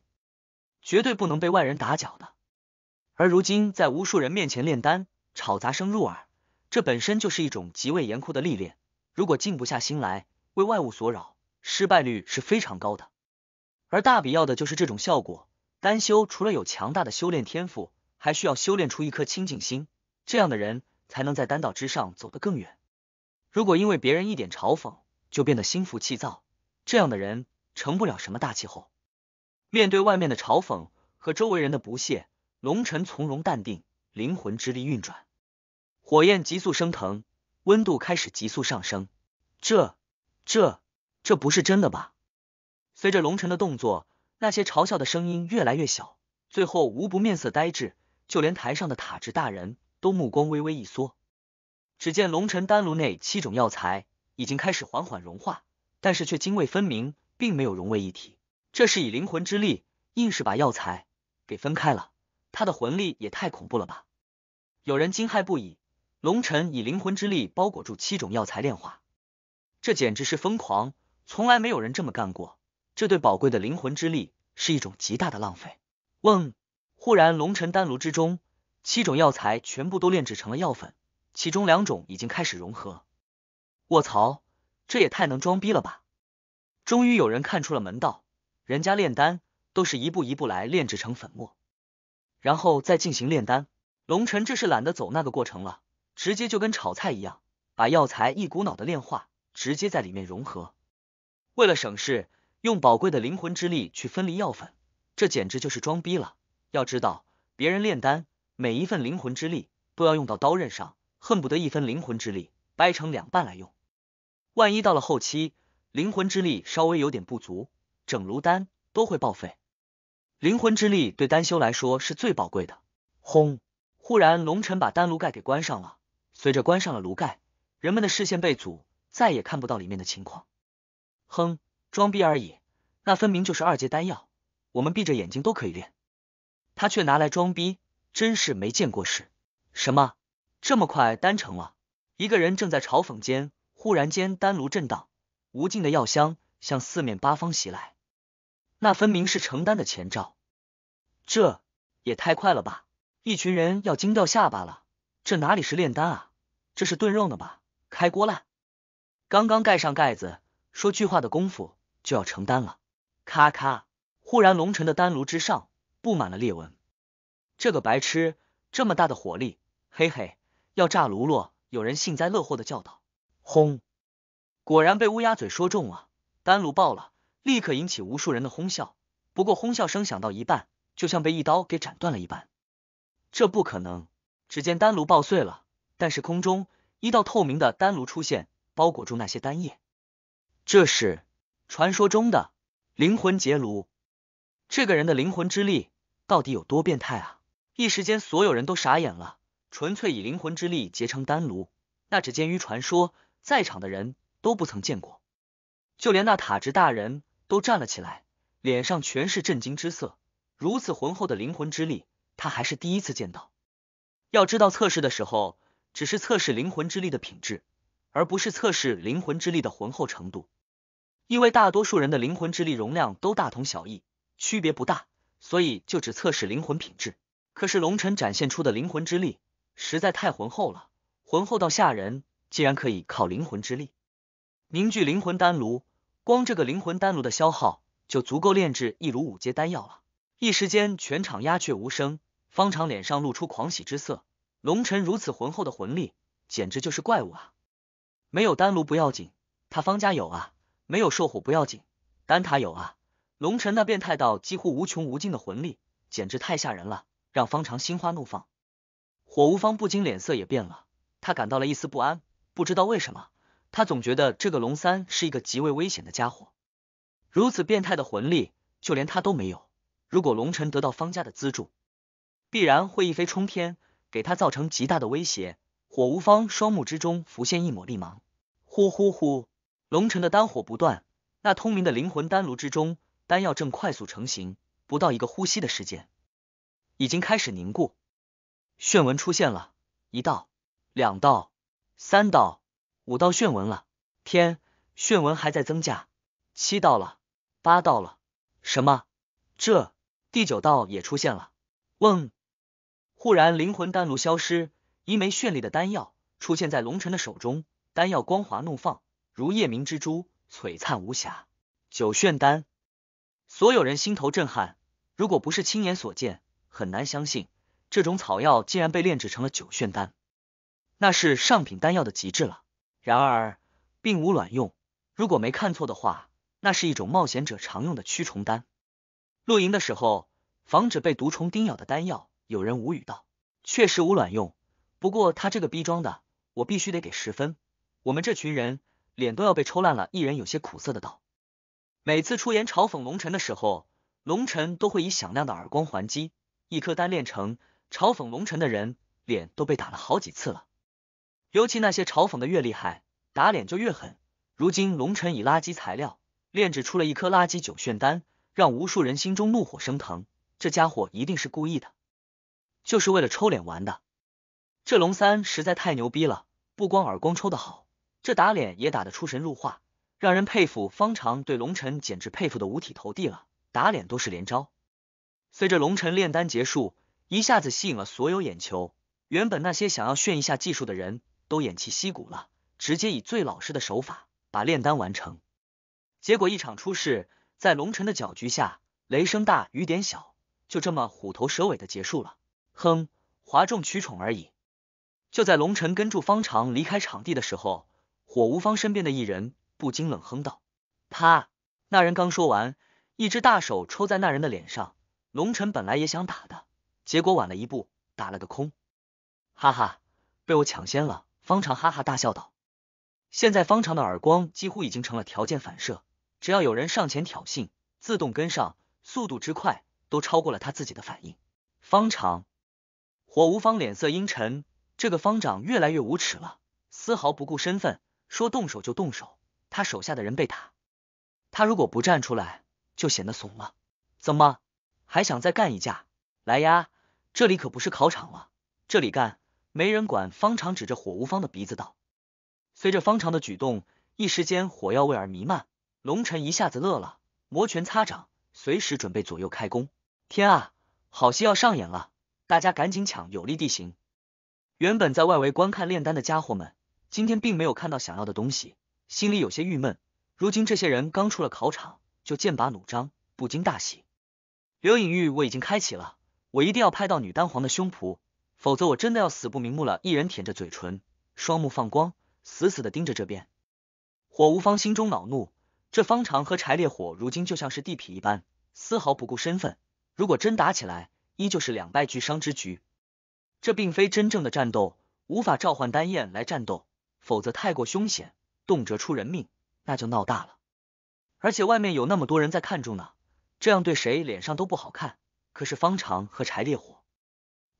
绝对不能被外人打搅的。而如今在无数人面前炼丹，吵杂声入耳，这本身就是一种极为严酷的历练。如果静不下心来，为外物所扰，失败率是非常高的。而大比要的就是这种效果。单修除了有强大的修炼天赋，还需要修炼出一颗清净心，这样的人才能在丹道之上走得更远。如果因为别人一点嘲讽就变得心浮气躁，这样的人成不了什么大气候。面对外面的嘲讽和周围人的不屑，龙晨从容淡定，灵魂之力运转，火焰急速升腾，温度开始急速上升。这、这、这不是真的吧？随着龙辰的动作。那些嘲笑的声音越来越小，最后无不面色呆滞，就连台上的塔治大人都目光微微一缩。只见龙尘丹炉内七种药材已经开始缓缓融化，但是却泾渭分明，并没有融为一体。这是以灵魂之力硬是把药材给分开了，他的魂力也太恐怖了吧！有人惊骇不已。龙辰以灵魂之力包裹住七种药材炼化，这简直是疯狂，从来没有人这么干过。这对宝贵的灵魂之力是一种极大的浪费。嗡！忽然，龙辰丹炉之中，七种药材全部都炼制成了药粉，其中两种已经开始融合。卧槽，这也太能装逼了吧！终于有人看出了门道，人家炼丹都是一步一步来炼制成粉末，然后再进行炼丹。龙辰这是懒得走那个过程了，直接就跟炒菜一样，把药材一股脑的炼化，直接在里面融合，为了省事。用宝贵的灵魂之力去分离药粉，这简直就是装逼了。要知道，别人炼丹，每一份灵魂之力都要用到刀刃上，恨不得一分灵魂之力掰成两半来用。万一到了后期，灵魂之力稍微有点不足，整炉丹都会报废。灵魂之力对丹修来说是最宝贵的。轰！忽然，龙尘把丹炉盖给关上了。随着关上了炉盖，人们的视线被阻，再也看不到里面的情况。哼。装逼而已，那分明就是二阶丹药，我们闭着眼睛都可以练。他却拿来装逼，真是没见过世。什么这么快丹成了？一个人正在嘲讽间，忽然间丹炉震荡，无尽的药香向四面八方袭来，那分明是成丹的前兆。这也太快了吧！一群人要惊掉下巴了。这哪里是炼丹啊？这是炖肉呢吧？开锅了！刚刚盖上盖子，说句话的功夫。就要成担了，咔咔！忽然，龙尘的丹炉之上布满了裂纹。这个白痴，这么大的火力，嘿嘿，要炸炉了！有人幸灾乐祸的叫道。轰！果然被乌鸦嘴说中了，丹炉爆了，立刻引起无数人的哄笑。不过，哄笑声响到一半，就像被一刀给斩断了一般。这不可能！只见丹炉爆碎了，但是空中一道透明的丹炉出现，包裹住那些丹液。这是？传说中的灵魂结炉，这个人的灵魂之力到底有多变态啊？一时间，所有人都傻眼了。纯粹以灵魂之力结成丹炉，那只见于传说，在场的人都不曾见过。就连那塔之大人都站了起来，脸上全是震惊之色。如此浑厚的灵魂之力，他还是第一次见到。要知道，测试的时候只是测试灵魂之力的品质，而不是测试灵魂之力的浑厚程度。因为大多数人的灵魂之力容量都大同小异，区别不大，所以就只测试灵魂品质。可是龙尘展现出的灵魂之力实在太浑厚了，浑厚到吓人。竟然可以靠灵魂之力凝聚灵魂丹炉，光这个灵魂丹炉的消耗就足够炼制一炉五阶丹药了。一时间全场鸦雀无声，方长脸上露出狂喜之色。龙辰如此浑厚的魂力，简直就是怪物啊！没有丹炉不要紧，他方家有啊。没有兽火不要紧，丹塔有啊！龙尘那变态到几乎无穷无尽的魂力，简直太吓人了，让方长心花怒放。火无方不禁脸色也变了，他感到了一丝不安，不知道为什么，他总觉得这个龙三是一个极为危险的家伙。如此变态的魂力，就连他都没有。如果龙尘得到方家的资助，必然会一飞冲天，给他造成极大的威胁。火无方双目之中浮现一抹厉芒，呼呼呼！龙尘的丹火不断，那通明的灵魂丹炉之中，丹药正快速成型。不到一个呼吸的时间，已经开始凝固。炫纹出现了，一道、两道、三道、五道炫纹了。天，炫纹还在增加，七道了，八道了。什么？这第九道也出现了！嗡！忽然，灵魂丹炉消失，一枚绚丽的丹药出现在龙尘的手中。丹药光华怒放。如夜明之珠，璀璨无瑕。九炫丹，所有人心头震撼。如果不是亲眼所见，很难相信这种草药竟然被炼制成了九炫丹。那是上品丹药的极致了。然而，并无卵用。如果没看错的话，那是一种冒险者常用的驱虫丹。露营的时候，防止被毒虫叮咬的丹药。有人无语道：“确实无卵用。”不过他这个逼装的，我必须得给十分。我们这群人。脸都要被抽烂了，一人有些苦涩的道：“每次出言嘲讽龙尘的时候，龙尘都会以响亮的耳光还击。一颗丹炼成，嘲讽龙尘的人脸都被打了好几次了。尤其那些嘲讽的越厉害，打脸就越狠。如今龙尘以垃圾材料炼制出了一颗垃圾九炫丹，让无数人心中怒火升腾。这家伙一定是故意的，就是为了抽脸玩的。这龙三实在太牛逼了，不光耳光抽的好。”这打脸也打得出神入化，让人佩服。方长对龙尘简直佩服的五体投地了，打脸都是连招。随着龙尘炼丹结束，一下子吸引了所有眼球。原本那些想要炫一下技术的人都偃旗息鼓了，直接以最老实的手法把炼丹完成。结果一场出事，在龙尘的搅局下，雷声大雨点小，就这么虎头蛇尾的结束了。哼，哗众取宠而已。就在龙尘跟住方长离开场地的时候。火无方身边的一人不禁冷哼道：“啪！”那人刚说完，一只大手抽在那人的脸上。龙尘本来也想打的，结果晚了一步，打了个空。哈哈，被我抢先了！方长哈哈大笑道。现在方长的耳光几乎已经成了条件反射，只要有人上前挑衅，自动跟上，速度之快都超过了他自己的反应。方长，火无方脸色阴沉，这个方长越来越无耻了，丝毫不顾身份。说动手就动手，他手下的人被打，他如果不站出来，就显得怂了。怎么还想再干一架？来呀，这里可不是考场了，这里干没人管。方长指着火无方的鼻子道。随着方长的举动，一时间火药味儿弥漫。龙尘一下子乐了，摩拳擦掌，随时准备左右开弓。天啊，好戏要上演了！大家赶紧抢有利地形。原本在外围观看炼丹的家伙们。今天并没有看到想要的东西，心里有些郁闷。如今这些人刚出了考场，就剑拔弩张，不禁大喜。刘隐玉，我已经开启了，我一定要拍到女丹皇的胸脯，否则我真的要死不瞑目了。一人舔着嘴唇，双目放光，死死的盯着这边。火无方心中恼怒，这方长和柴烈火如今就像是地痞一般，丝毫不顾身份。如果真打起来，依旧是两败俱伤之局。这并非真正的战斗，无法召唤丹燕来战斗。否则太过凶险，动辄出人命，那就闹大了。而且外面有那么多人在看住呢，这样对谁脸上都不好看。可是方长和柴烈火，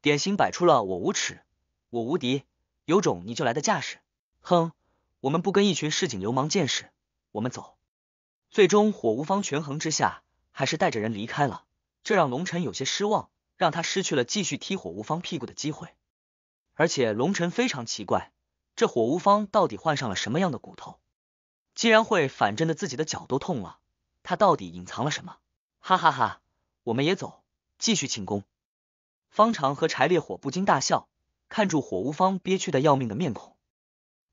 典型摆出了我无耻、我无敌、有种你就来的架势。哼，我们不跟一群市井流氓见识，我们走。最终火无方权衡之下，还是带着人离开了，这让龙尘有些失望，让他失去了继续踢火无方屁股的机会。而且龙尘非常奇怪。这火无方到底换上了什么样的骨头？竟然会反震的，自己的脚都痛了。他到底隐藏了什么？哈哈哈！我们也走，继续庆功。方长和柴烈火不禁大笑，看住火无方憋屈的要命的面孔，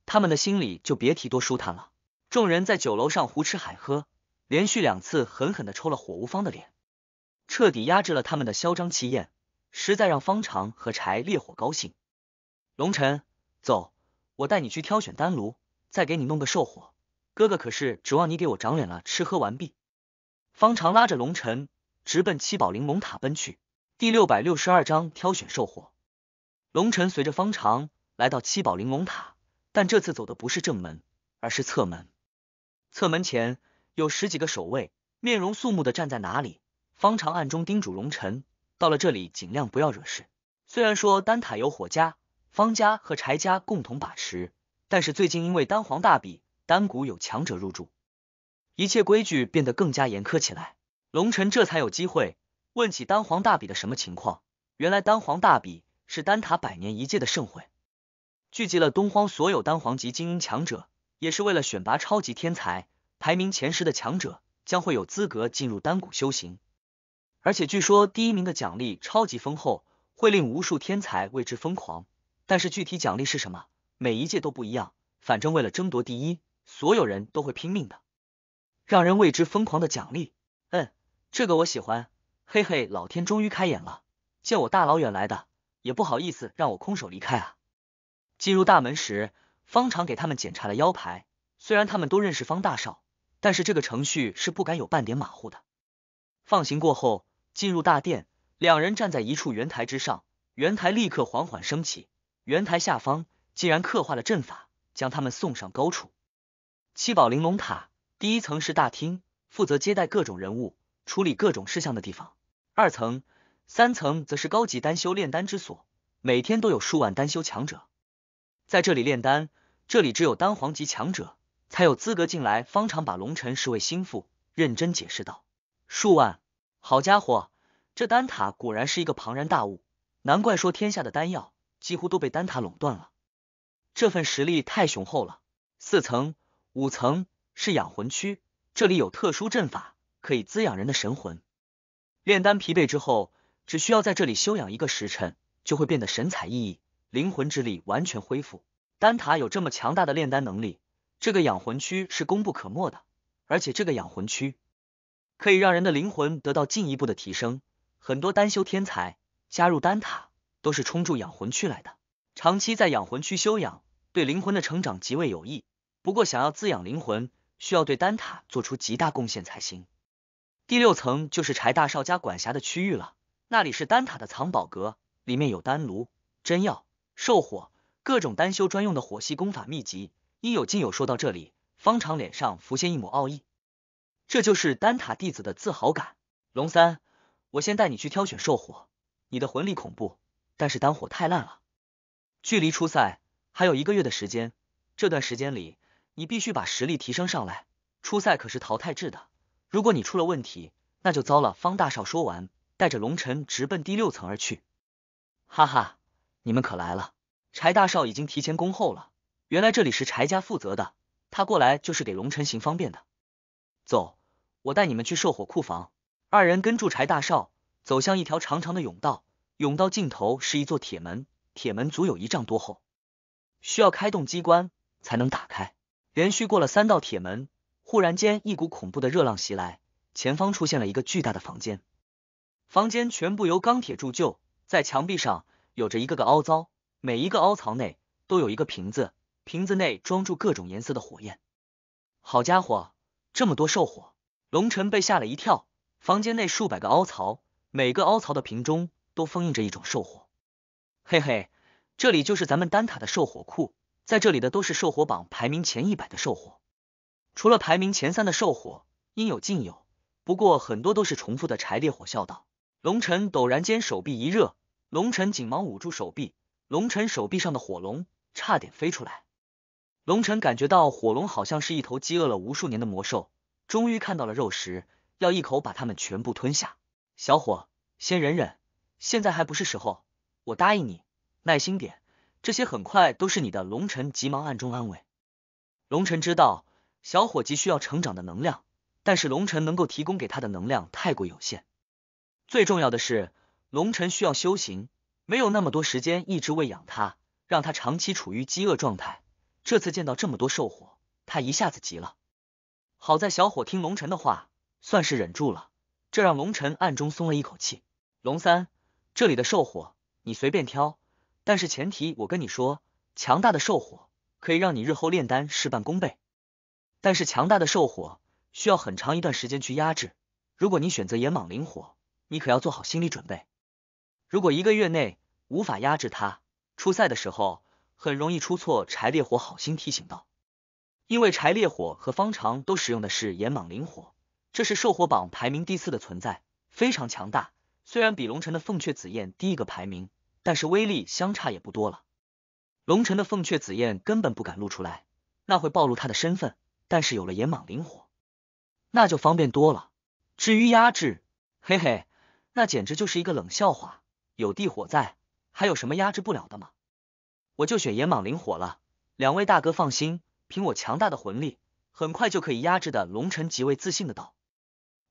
他们的心里就别提多舒坦了。众人在酒楼上胡吃海喝，连续两次狠狠的抽了火无方的脸，彻底压制了他们的嚣张气焰，实在让方长和柴烈火高兴。龙尘，走。我带你去挑选丹炉，再给你弄个兽火。哥哥可是指望你给我长脸了。吃喝完毕，方长拉着龙晨直奔七宝玲珑塔奔去。第六百六十二章挑选兽火。龙晨随着方长来到七宝玲珑塔，但这次走的不是正门，而是侧门。侧门前有十几个守卫，面容肃穆的站在哪里。方长暗中叮嘱龙晨，到了这里尽量不要惹事。虽然说丹塔有火家。方家和柴家共同把持，但是最近因为丹皇大比，丹谷有强者入驻，一切规矩变得更加严苛起来。龙尘这才有机会问起丹皇大比的什么情况。原来丹皇大比是丹塔百年一届的盛会，聚集了东荒所有丹皇级精英强者，也是为了选拔超级天才。排名前十的强者将会有资格进入丹谷修行，而且据说第一名的奖励超级丰厚，会令无数天才为之疯狂。但是具体奖励是什么，每一届都不一样。反正为了争夺第一，所有人都会拼命的，让人为之疯狂的奖励。嗯，这个我喜欢。嘿嘿，老天终于开眼了，见我大老远来的，也不好意思让我空手离开啊。进入大门时，方长给他们检查了腰牌。虽然他们都认识方大少，但是这个程序是不敢有半点马虎的。放行过后，进入大殿，两人站在一处圆台之上，圆台立刻缓缓升起。圆台下方竟然刻画了阵法，将他们送上高处。七宝玲珑塔第一层是大厅，负责接待各种人物、处理各种事项的地方。二层、三层则是高级丹修炼丹之所，每天都有数万丹修强者在这里炼丹。这里只有丹皇级强者才有资格进来。方长把龙辰视为心腹，认真解释道：“数万，好家伙，这丹塔果然是一个庞然大物，难怪说天下的丹药。”几乎都被丹塔垄断了，这份实力太雄厚了。四层、五层是养魂区，这里有特殊阵法可以滋养人的神魂。炼丹疲惫之后，只需要在这里休养一个时辰，就会变得神采奕奕，灵魂之力完全恢复。丹塔有这么强大的炼丹能力，这个养魂区是功不可没的。而且这个养魂区可以让人的灵魂得到进一步的提升。很多丹修天才加入丹塔。都是冲住养魂区来的。长期在养魂区修养，对灵魂的成长极为有益。不过，想要滋养灵魂，需要对丹塔做出极大贡献才行。第六层就是柴大少家管辖的区域了，那里是丹塔的藏宝阁，里面有丹炉、真药、兽火，各种丹修专用的火系功法秘籍，应有尽有。说到这里，方长脸上浮现一抹傲意，这就是丹塔弟子的自豪感。龙三，我先带你去挑选兽火，你的魂力恐怖。但是丹火太烂了，距离初赛还有一个月的时间，这段时间里你必须把实力提升上来。初赛可是淘汰制的，如果你出了问题，那就糟了。方大少说完，带着龙尘直奔第六层而去。哈哈，你们可来了，柴大少已经提前恭候了。原来这里是柴家负责的，他过来就是给龙辰行方便的。走，我带你们去兽火库房。二人跟住柴大少走向一条长长的甬道。甬道尽头是一座铁门，铁门足有一丈多厚，需要开动机关才能打开。连续过了三道铁门，忽然间一股恐怖的热浪袭来，前方出现了一个巨大的房间，房间全部由钢铁铸就，在墙壁上有着一个个凹槽，每一个凹槽内都有一个瓶子，瓶子内装住各种颜色的火焰。好家伙，这么多兽火！龙尘被吓了一跳。房间内数百个凹槽，每个凹槽的瓶中。都封印着一种兽火，嘿嘿，这里就是咱们丹塔的兽火库，在这里的都是兽火榜排名前一百的兽火，除了排名前三的兽火，应有尽有。不过很多都是重复的柴烈火。笑道，龙尘陡然间手臂一热，龙尘紧忙捂住手臂，龙尘手臂上的火龙差点飞出来。龙辰感觉到火龙好像是一头饥饿了无数年的魔兽，终于看到了肉食，要一口把它们全部吞下。小伙，先忍忍。现在还不是时候，我答应你，耐心点，这些很快都是你的。龙尘急忙暗中安慰。龙尘知道小伙急需要成长的能量，但是龙尘能够提供给他的能量太过有限。最重要的是，龙晨需要修行，没有那么多时间一直喂养他，让他长期处于饥饿状态。这次见到这么多兽火，他一下子急了。好在小伙听龙晨的话，算是忍住了，这让龙晨暗中松了一口气。龙三。这里的兽火你随便挑，但是前提我跟你说，强大的兽火可以让你日后炼丹事半功倍，但是强大的兽火需要很长一段时间去压制。如果你选择岩蟒灵火，你可要做好心理准备，如果一个月内无法压制它，出赛的时候很容易出错。柴烈火好心提醒道，因为柴烈火和方长都使用的是岩蟒灵火，这是兽火榜排名第四的存在，非常强大。虽然比龙城的凤雀紫焰低一个排名，但是威力相差也不多了。龙城的凤雀紫焰根本不敢露出来，那会暴露他的身份。但是有了野蟒灵火，那就方便多了。至于压制，嘿嘿，那简直就是一个冷笑话。有地火在，还有什么压制不了的吗？我就选野蟒灵火了。两位大哥放心，凭我强大的魂力，很快就可以压制的。龙辰极为自信的道。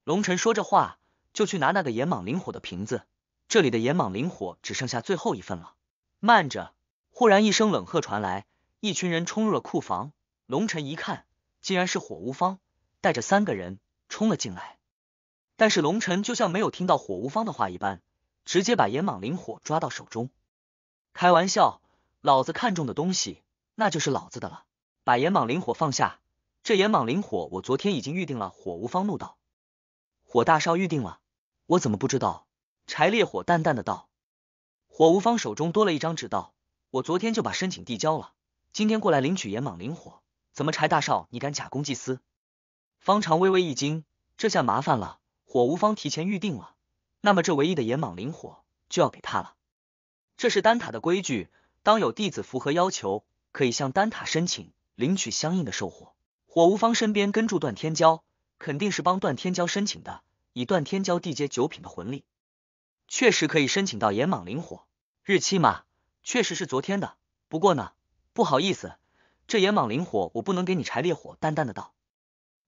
龙辰说着话。就去拿那个岩蟒灵火的瓶子，这里的岩蟒灵火只剩下最后一份了。慢着！忽然一声冷喝传来，一群人冲入了库房。龙尘一看，竟然是火无方带着三个人冲了进来。但是龙晨就像没有听到火无方的话一般，直接把岩蟒灵火抓到手中。开玩笑，老子看中的东西，那就是老子的了。把岩蟒灵火放下，这岩蟒灵火我昨天已经预定了。火无方怒道：“火大少预定了。”我怎么不知道？柴烈火淡淡的道。火无方手中多了一张纸，道：“我昨天就把申请递交了，今天过来领取野蟒灵火，怎么柴大少你敢假公济私？”方长微微一惊，这下麻烦了。火无方提前预定了，那么这唯一的野蟒灵火就要给他了。这是丹塔的规矩，当有弟子符合要求，可以向丹塔申请领取相应的收获。火无方身边跟住段天骄，肯定是帮段天骄申请的。以断天骄地阶九品的魂力，确实可以申请到炎蟒灵火。日期嘛，确实是昨天的。不过呢，不好意思，这炎蟒灵火我不能给你。柴烈火淡淡的道：“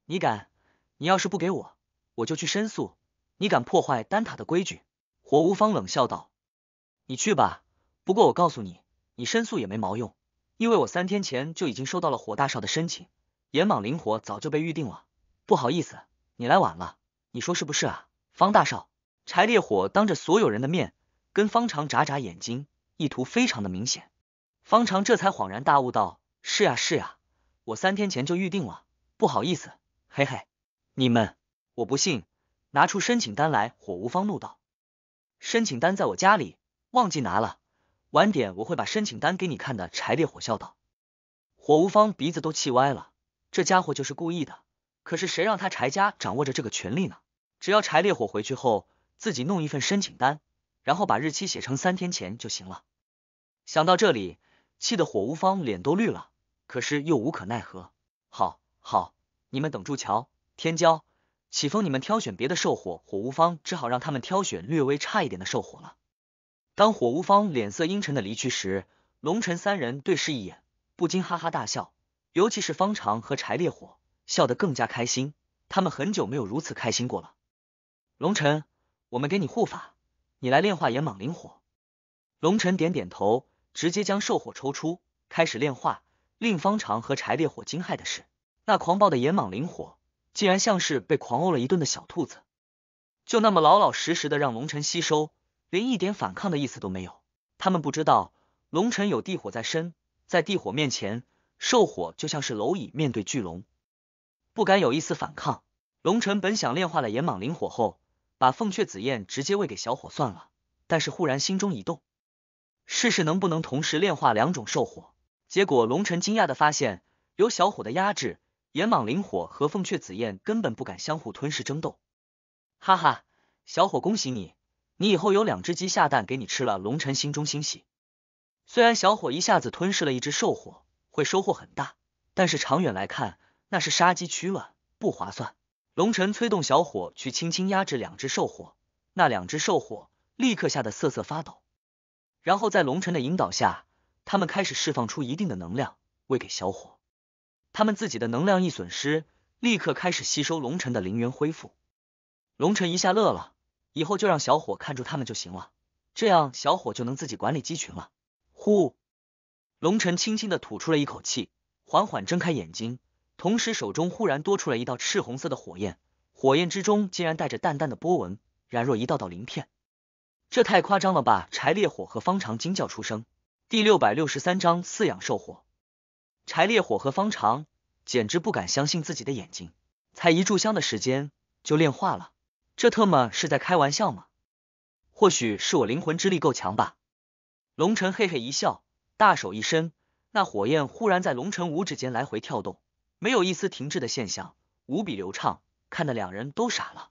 你敢？你要是不给我，我就去申诉。你敢破坏丹塔的规矩？”火无方冷笑道：“你去吧。不过我告诉你，你申诉也没毛用，因为我三天前就已经收到了火大少的申请，炎蟒灵火早就被预定了。不好意思，你来晚了。”你说是不是啊，方大少？柴烈火当着所有人的面跟方长眨眨眼睛，意图非常的明显。方长这才恍然大悟道：“是呀是呀，我三天前就预定了，不好意思，嘿嘿。”你们我不信，拿出申请单来！”火无方怒道，“申请单在我家里，忘记拿了，晚点我会把申请单给你看的。”柴烈火笑道。火无方鼻子都气歪了，这家伙就是故意的。可是谁让他柴家掌握着这个权利呢？只要柴烈火回去后自己弄一份申请单，然后把日期写成三天前就行了。想到这里，气得火无方脸都绿了，可是又无可奈何。好，好，你们等住瞧。天骄、启封你们挑选别的兽火。火无方只好让他们挑选略微差一点的兽火了。当火无方脸色阴沉的离去时，龙尘三人对视一眼，不禁哈哈大笑。尤其是方长和柴烈火，笑得更加开心。他们很久没有如此开心过了。龙尘，我们给你护法，你来炼化炎蟒灵火。龙尘点点头，直接将兽火抽出，开始炼化。令方长和柴烈火惊骇的是，那狂暴的炎蟒灵火竟然像是被狂殴了一顿的小兔子，就那么老老实实的让龙尘吸收，连一点反抗的意思都没有。他们不知道龙辰有地火在身，在地火面前，兽火就像是蝼蚁面对巨龙，不敢有一丝反抗。龙尘本想炼化了炎蟒灵火后。把凤雀紫焰直接喂给小火算了，但是忽然心中一动，试试能不能同时炼化两种兽火。结果龙尘惊讶的发现，有小火的压制，岩蟒灵火和凤雀紫焰根本不敢相互吞噬争斗。哈哈，小火恭喜你，你以后有两只鸡下蛋给你吃了。龙尘心中欣喜，虽然小火一下子吞噬了一只兽火，会收获很大，但是长远来看，那是杀鸡取卵，不划算。龙晨催动小火去轻轻压制两只兽火，那两只兽火立刻吓得瑟瑟发抖，然后在龙晨的引导下，他们开始释放出一定的能量喂给小火，他们自己的能量一损失，立刻开始吸收龙晨的灵元恢复。龙晨一下乐了，以后就让小火看住他们就行了，这样小火就能自己管理鸡群了。呼，龙晨轻轻的吐出了一口气，缓缓睁开眼睛。同时，手中忽然多出了一道赤红色的火焰，火焰之中竟然带着淡淡的波纹，然若一道道鳞片。这太夸张了吧！柴烈火和方长惊叫出声。第六百六十三章饲养兽火。柴烈火和方长简直不敢相信自己的眼睛，才一炷香的时间就炼化了，这特么是在开玩笑吗？或许是我灵魂之力够强吧。龙尘嘿嘿一笑，大手一伸，那火焰忽然在龙城五指间来回跳动。没有一丝停滞的现象，无比流畅，看得两人都傻了。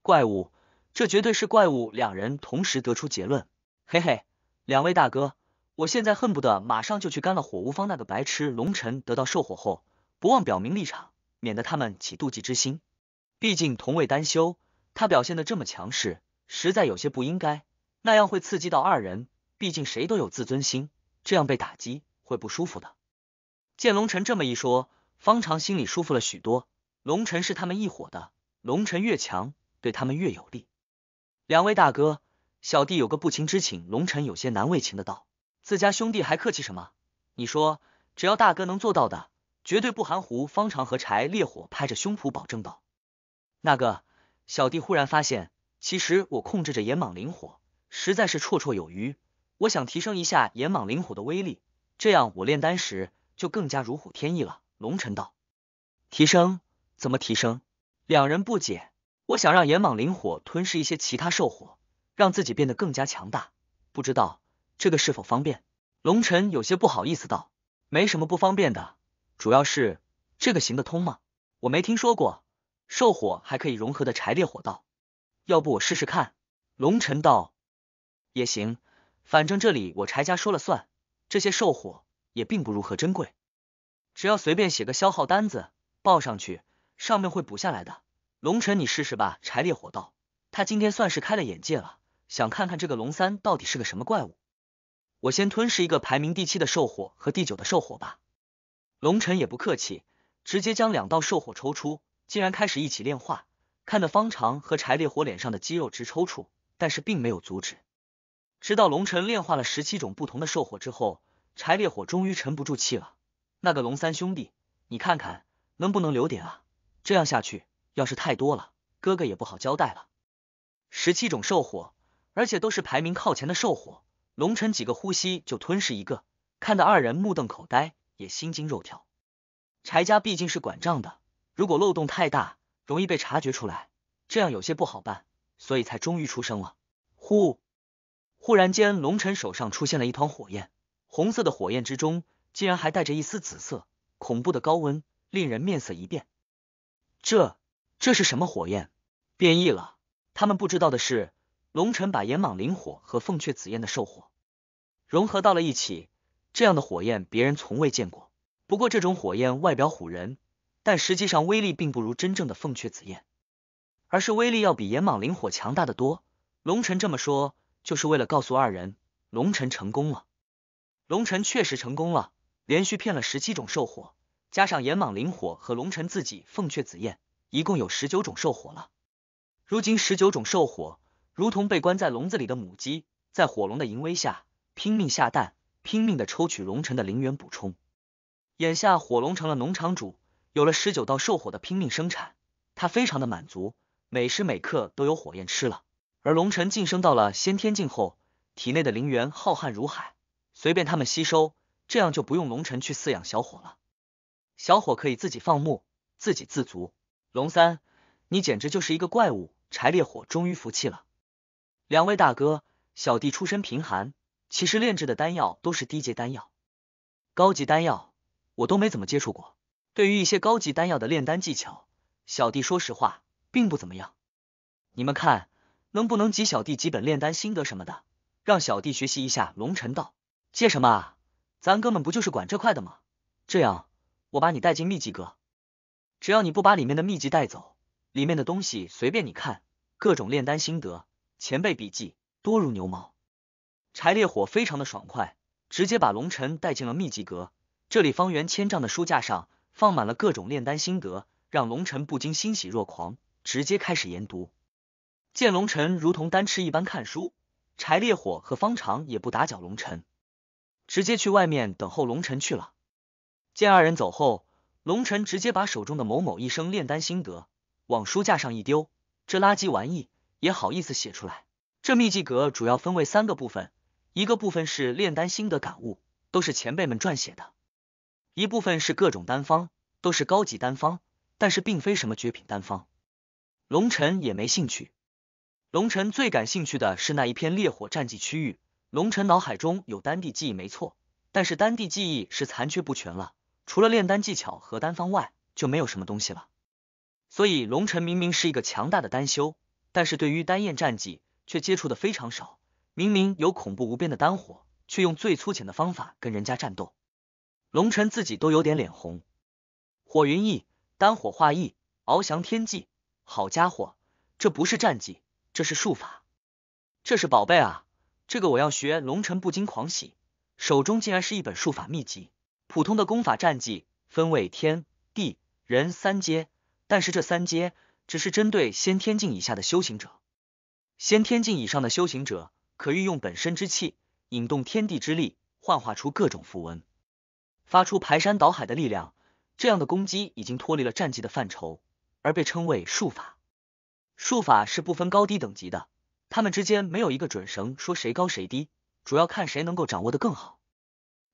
怪物，这绝对是怪物！两人同时得出结论。嘿嘿，两位大哥，我现在恨不得马上就去干了火无方那个白痴。龙尘。得到兽火后，不忘表明立场，免得他们起妒忌之心。毕竟同为单修，他表现的这么强势，实在有些不应该。那样会刺激到二人，毕竟谁都有自尊心，这样被打击会不舒服的。见龙尘这么一说。方长心里舒服了许多。龙尘是他们一伙的，龙尘越强，对他们越有利。两位大哥，小弟有个不情之请。龙尘有些难为情的道：“自家兄弟还客气什么？你说，只要大哥能做到的，绝对不含糊。”方长和柴烈火拍着胸脯保证道：“那个，小弟忽然发现，其实我控制着炎蟒灵火，实在是绰绰有余。我想提升一下炎蟒灵火的威力，这样我炼丹时就更加如虎添翼了。”龙尘道：“提升？怎么提升？”两人不解。我想让炎蟒灵火吞噬一些其他兽火，让自己变得更加强大。不知道这个是否方便？龙尘有些不好意思道：“没什么不方便的，主要是这个行得通吗？我没听说过兽火还可以融合的柴烈火道，要不我试试看？”龙尘道：“也行，反正这里我柴家说了算，这些兽火也并不如何珍贵。”只要随便写个消耗单子报上去，上面会补下来的。龙尘，你试试吧。柴烈火道，他今天算是开了眼界了，想看看这个龙三到底是个什么怪物。我先吞噬一个排名第七的兽火和第九的兽火吧。龙尘也不客气，直接将两道兽火抽出，竟然开始一起炼化。看得方长和柴烈火脸上的肌肉直抽搐，但是并没有阻止。直到龙尘炼化了十七种不同的兽火之后，柴烈火终于沉不住气了。那个龙三兄弟，你看看能不能留点啊？这样下去，要是太多了，哥哥也不好交代了。十七种兽火，而且都是排名靠前的兽火，龙晨几个呼吸就吞噬一个，看得二人目瞪口呆，也心惊肉跳。柴家毕竟是管账的，如果漏洞太大，容易被察觉出来，这样有些不好办，所以才终于出声了。呼！忽然间，龙晨手上出现了一团火焰，红色的火焰之中。竟然还带着一丝紫色，恐怖的高温令人面色一变。这这是什么火焰？变异了！他们不知道的是，龙晨把炎蟒灵火和凤雀紫焰的兽火融合到了一起，这样的火焰别人从未见过。不过这种火焰外表唬人，但实际上威力并不如真正的凤雀紫焰，而是威力要比炎蟒灵火强大的多。龙晨这么说，就是为了告诉二人，龙晨成功了。龙晨确实成功了。连续骗了十七种兽火，加上炎蟒灵火和龙尘自己凤雀紫焰，一共有十九种兽火了。如今十九种兽火如同被关在笼子里的母鸡，在火龙的淫威下拼命下蛋，拼命的抽取龙尘的灵元补充。眼下火龙成了农场主，有了十九道兽火的拼命生产，他非常的满足，每时每刻都有火焰吃了。而龙尘晋升到了先天境后，体内的灵元浩瀚如海，随便他们吸收。这样就不用龙晨去饲养小伙了，小伙可以自己放牧，自给自足。龙三，你简直就是一个怪物！柴烈火终于服气了。两位大哥，小弟出身贫寒，其实炼制的丹药都是低阶丹药，高级丹药我都没怎么接触过。对于一些高级丹药的炼丹技巧，小弟说实话并不怎么样。你们看，能不能给小弟几本炼丹心得什么的，让小弟学习一下？龙晨道借什么？咱哥们不就是管这块的吗？这样，我把你带进秘籍阁，只要你不把里面的秘籍带走，里面的东西随便你看，各种炼丹心得、前辈笔记多如牛毛。柴烈火非常的爽快，直接把龙尘带进了秘籍阁。这里方圆千丈的书架上放满了各种炼丹心得，让龙尘不禁欣喜若狂，直接开始研读。见龙尘如同丹痴一般看书，柴烈火和方长也不打搅龙尘。直接去外面等候龙尘去了。见二人走后，龙尘直接把手中的某某一生炼丹心得往书架上一丢，这垃圾玩意也好意思写出来。这秘籍阁主要分为三个部分，一个部分是炼丹心得感悟，都是前辈们撰写的；一部分是各种丹方，都是高级丹方，但是并非什么绝品丹方。龙尘也没兴趣。龙尘最感兴趣的是那一片烈火战绩区域。龙尘脑海中有丹帝记忆，没错，但是丹帝记忆是残缺不全了，除了炼丹技巧和丹方外，就没有什么东西了。所以龙尘明明是一个强大的丹修，但是对于丹焰战绩却接触的非常少。明明有恐怖无边的丹火，却用最粗浅的方法跟人家战斗。龙尘自己都有点脸红。火云翼，丹火化翼，翱翔天际。好家伙，这不是战绩，这是术法，这是宝贝啊！这个我要学，龙臣不禁狂喜，手中竟然是一本术法秘籍。普通的功法战绩分为天地人三阶，但是这三阶只是针对先天境以下的修行者。先天境以上的修行者，可运用本身之气，引动天地之力，幻化出各种符文，发出排山倒海的力量。这样的攻击已经脱离了战绩的范畴，而被称为术法。术法是不分高低等级的。他们之间没有一个准绳，说谁高谁低，主要看谁能够掌握的更好。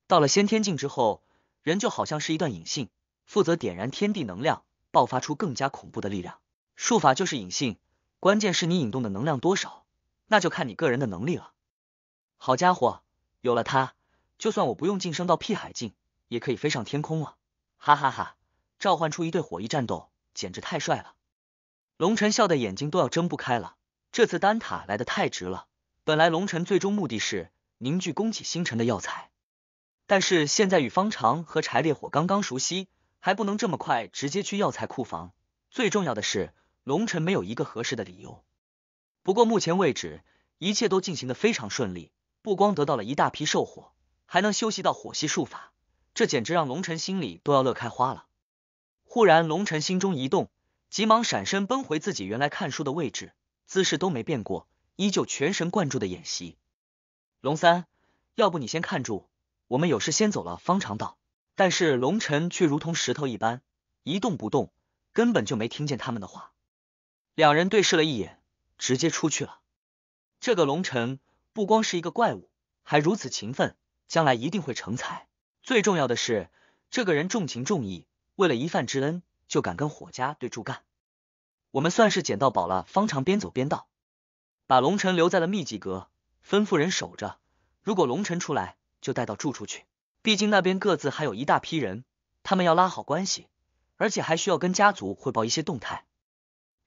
到了先天境之后，人就好像是一段引信，负责点燃天地能量，爆发出更加恐怖的力量。术法就是引信，关键是你引动的能量多少，那就看你个人的能力了。好家伙，有了它，就算我不用晋升到辟海境，也可以飞上天空了！哈哈哈，召唤出一对火翼战斗，简直太帅了！龙晨笑的眼睛都要睁不开了。这次丹塔来的太值了。本来龙尘最终目的是凝聚攻起星辰的药材，但是现在与方长和柴烈火刚刚熟悉，还不能这么快直接去药材库房。最重要的是，龙晨没有一个合适的理由。不过目前为止，一切都进行的非常顺利，不光得到了一大批兽火，还能修习到火系术法，这简直让龙晨心里都要乐开花了。忽然，龙晨心中一动，急忙闪身奔回自己原来看书的位置。姿势都没变过，依旧全神贯注的演习。龙三，要不你先看住，我们有事先走了。方长道，但是龙晨却如同石头一般，一动不动，根本就没听见他们的话。两人对视了一眼，直接出去了。这个龙晨不光是一个怪物，还如此勤奋，将来一定会成才。最重要的是，这个人重情重义，为了一饭之恩就敢跟火家对住干。我们算是捡到宝了。方长边走边道，把龙尘留在了秘籍阁，吩咐人守着。如果龙尘出来，就带到住处去。毕竟那边各自还有一大批人，他们要拉好关系，而且还需要跟家族汇报一些动态，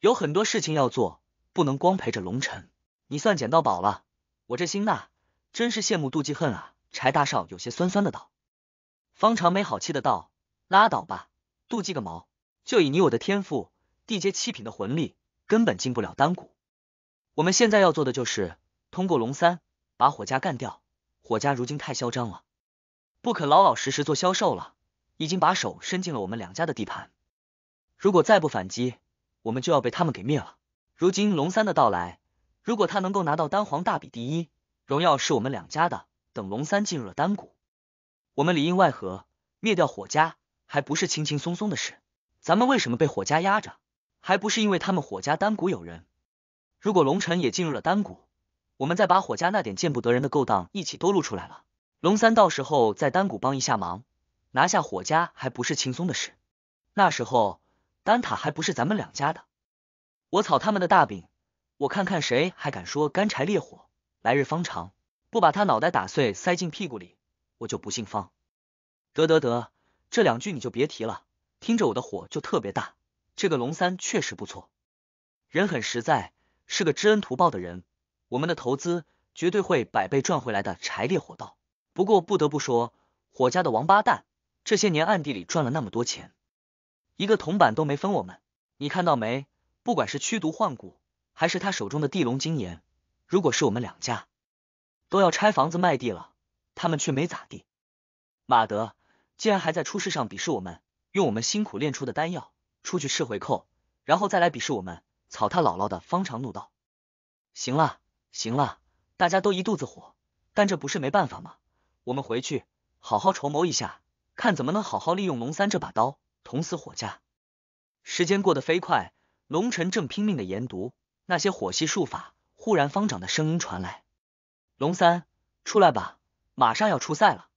有很多事情要做，不能光陪着龙尘。你算捡到宝了，我这心呐，真是羡慕妒忌恨啊！柴大少有些酸酸的道。方长没好气的道：“拉倒吧，妒忌个毛！就以你我的天赋。”地阶七品的魂力根本进不了丹谷。我们现在要做的就是通过龙三把火家干掉。火家如今太嚣张了，不肯老老实实做销售了，已经把手伸进了我们两家的地盘。如果再不反击，我们就要被他们给灭了。如今龙三的到来，如果他能够拿到丹皇大比第一，荣耀是我们两家的。等龙三进入了丹谷，我们里应外合灭掉火家，还不是轻轻松松的事？咱们为什么被火家压着？还不是因为他们火家丹谷有人。如果龙尘也进入了丹谷，我们再把火家那点见不得人的勾当一起都露出来了。龙三到时候在丹谷帮一下忙，拿下火家还不是轻松的事？那时候丹塔还不是咱们两家的？我草他们的大饼！我看看谁还敢说干柴烈火，来日方长，不把他脑袋打碎塞进屁股里，我就不姓方。得得得，这两句你就别提了，听着我的火就特别大。这个龙三确实不错，人很实在，是个知恩图报的人。我们的投资绝对会百倍赚回来的。柴烈火道，不过不得不说，火家的王八蛋这些年暗地里赚了那么多钱，一个铜板都没分我们。你看到没？不管是驱毒换骨，还是他手中的地龙金岩，如果是我们两家都要拆房子卖地了，他们却没咋地。马德，竟然还在出事上鄙视我们，用我们辛苦炼出的丹药。出去吃回扣，然后再来鄙视我们，草他姥姥的！方长怒道：“行了，行了，大家都一肚子火，但这不是没办法吗？我们回去好好筹谋一下，看怎么能好好利用龙三这把刀，捅死火家。”时间过得飞快，龙晨正拼命的研读那些火系术法，忽然方长的声音传来：“龙三，出来吧，马上要出赛了。”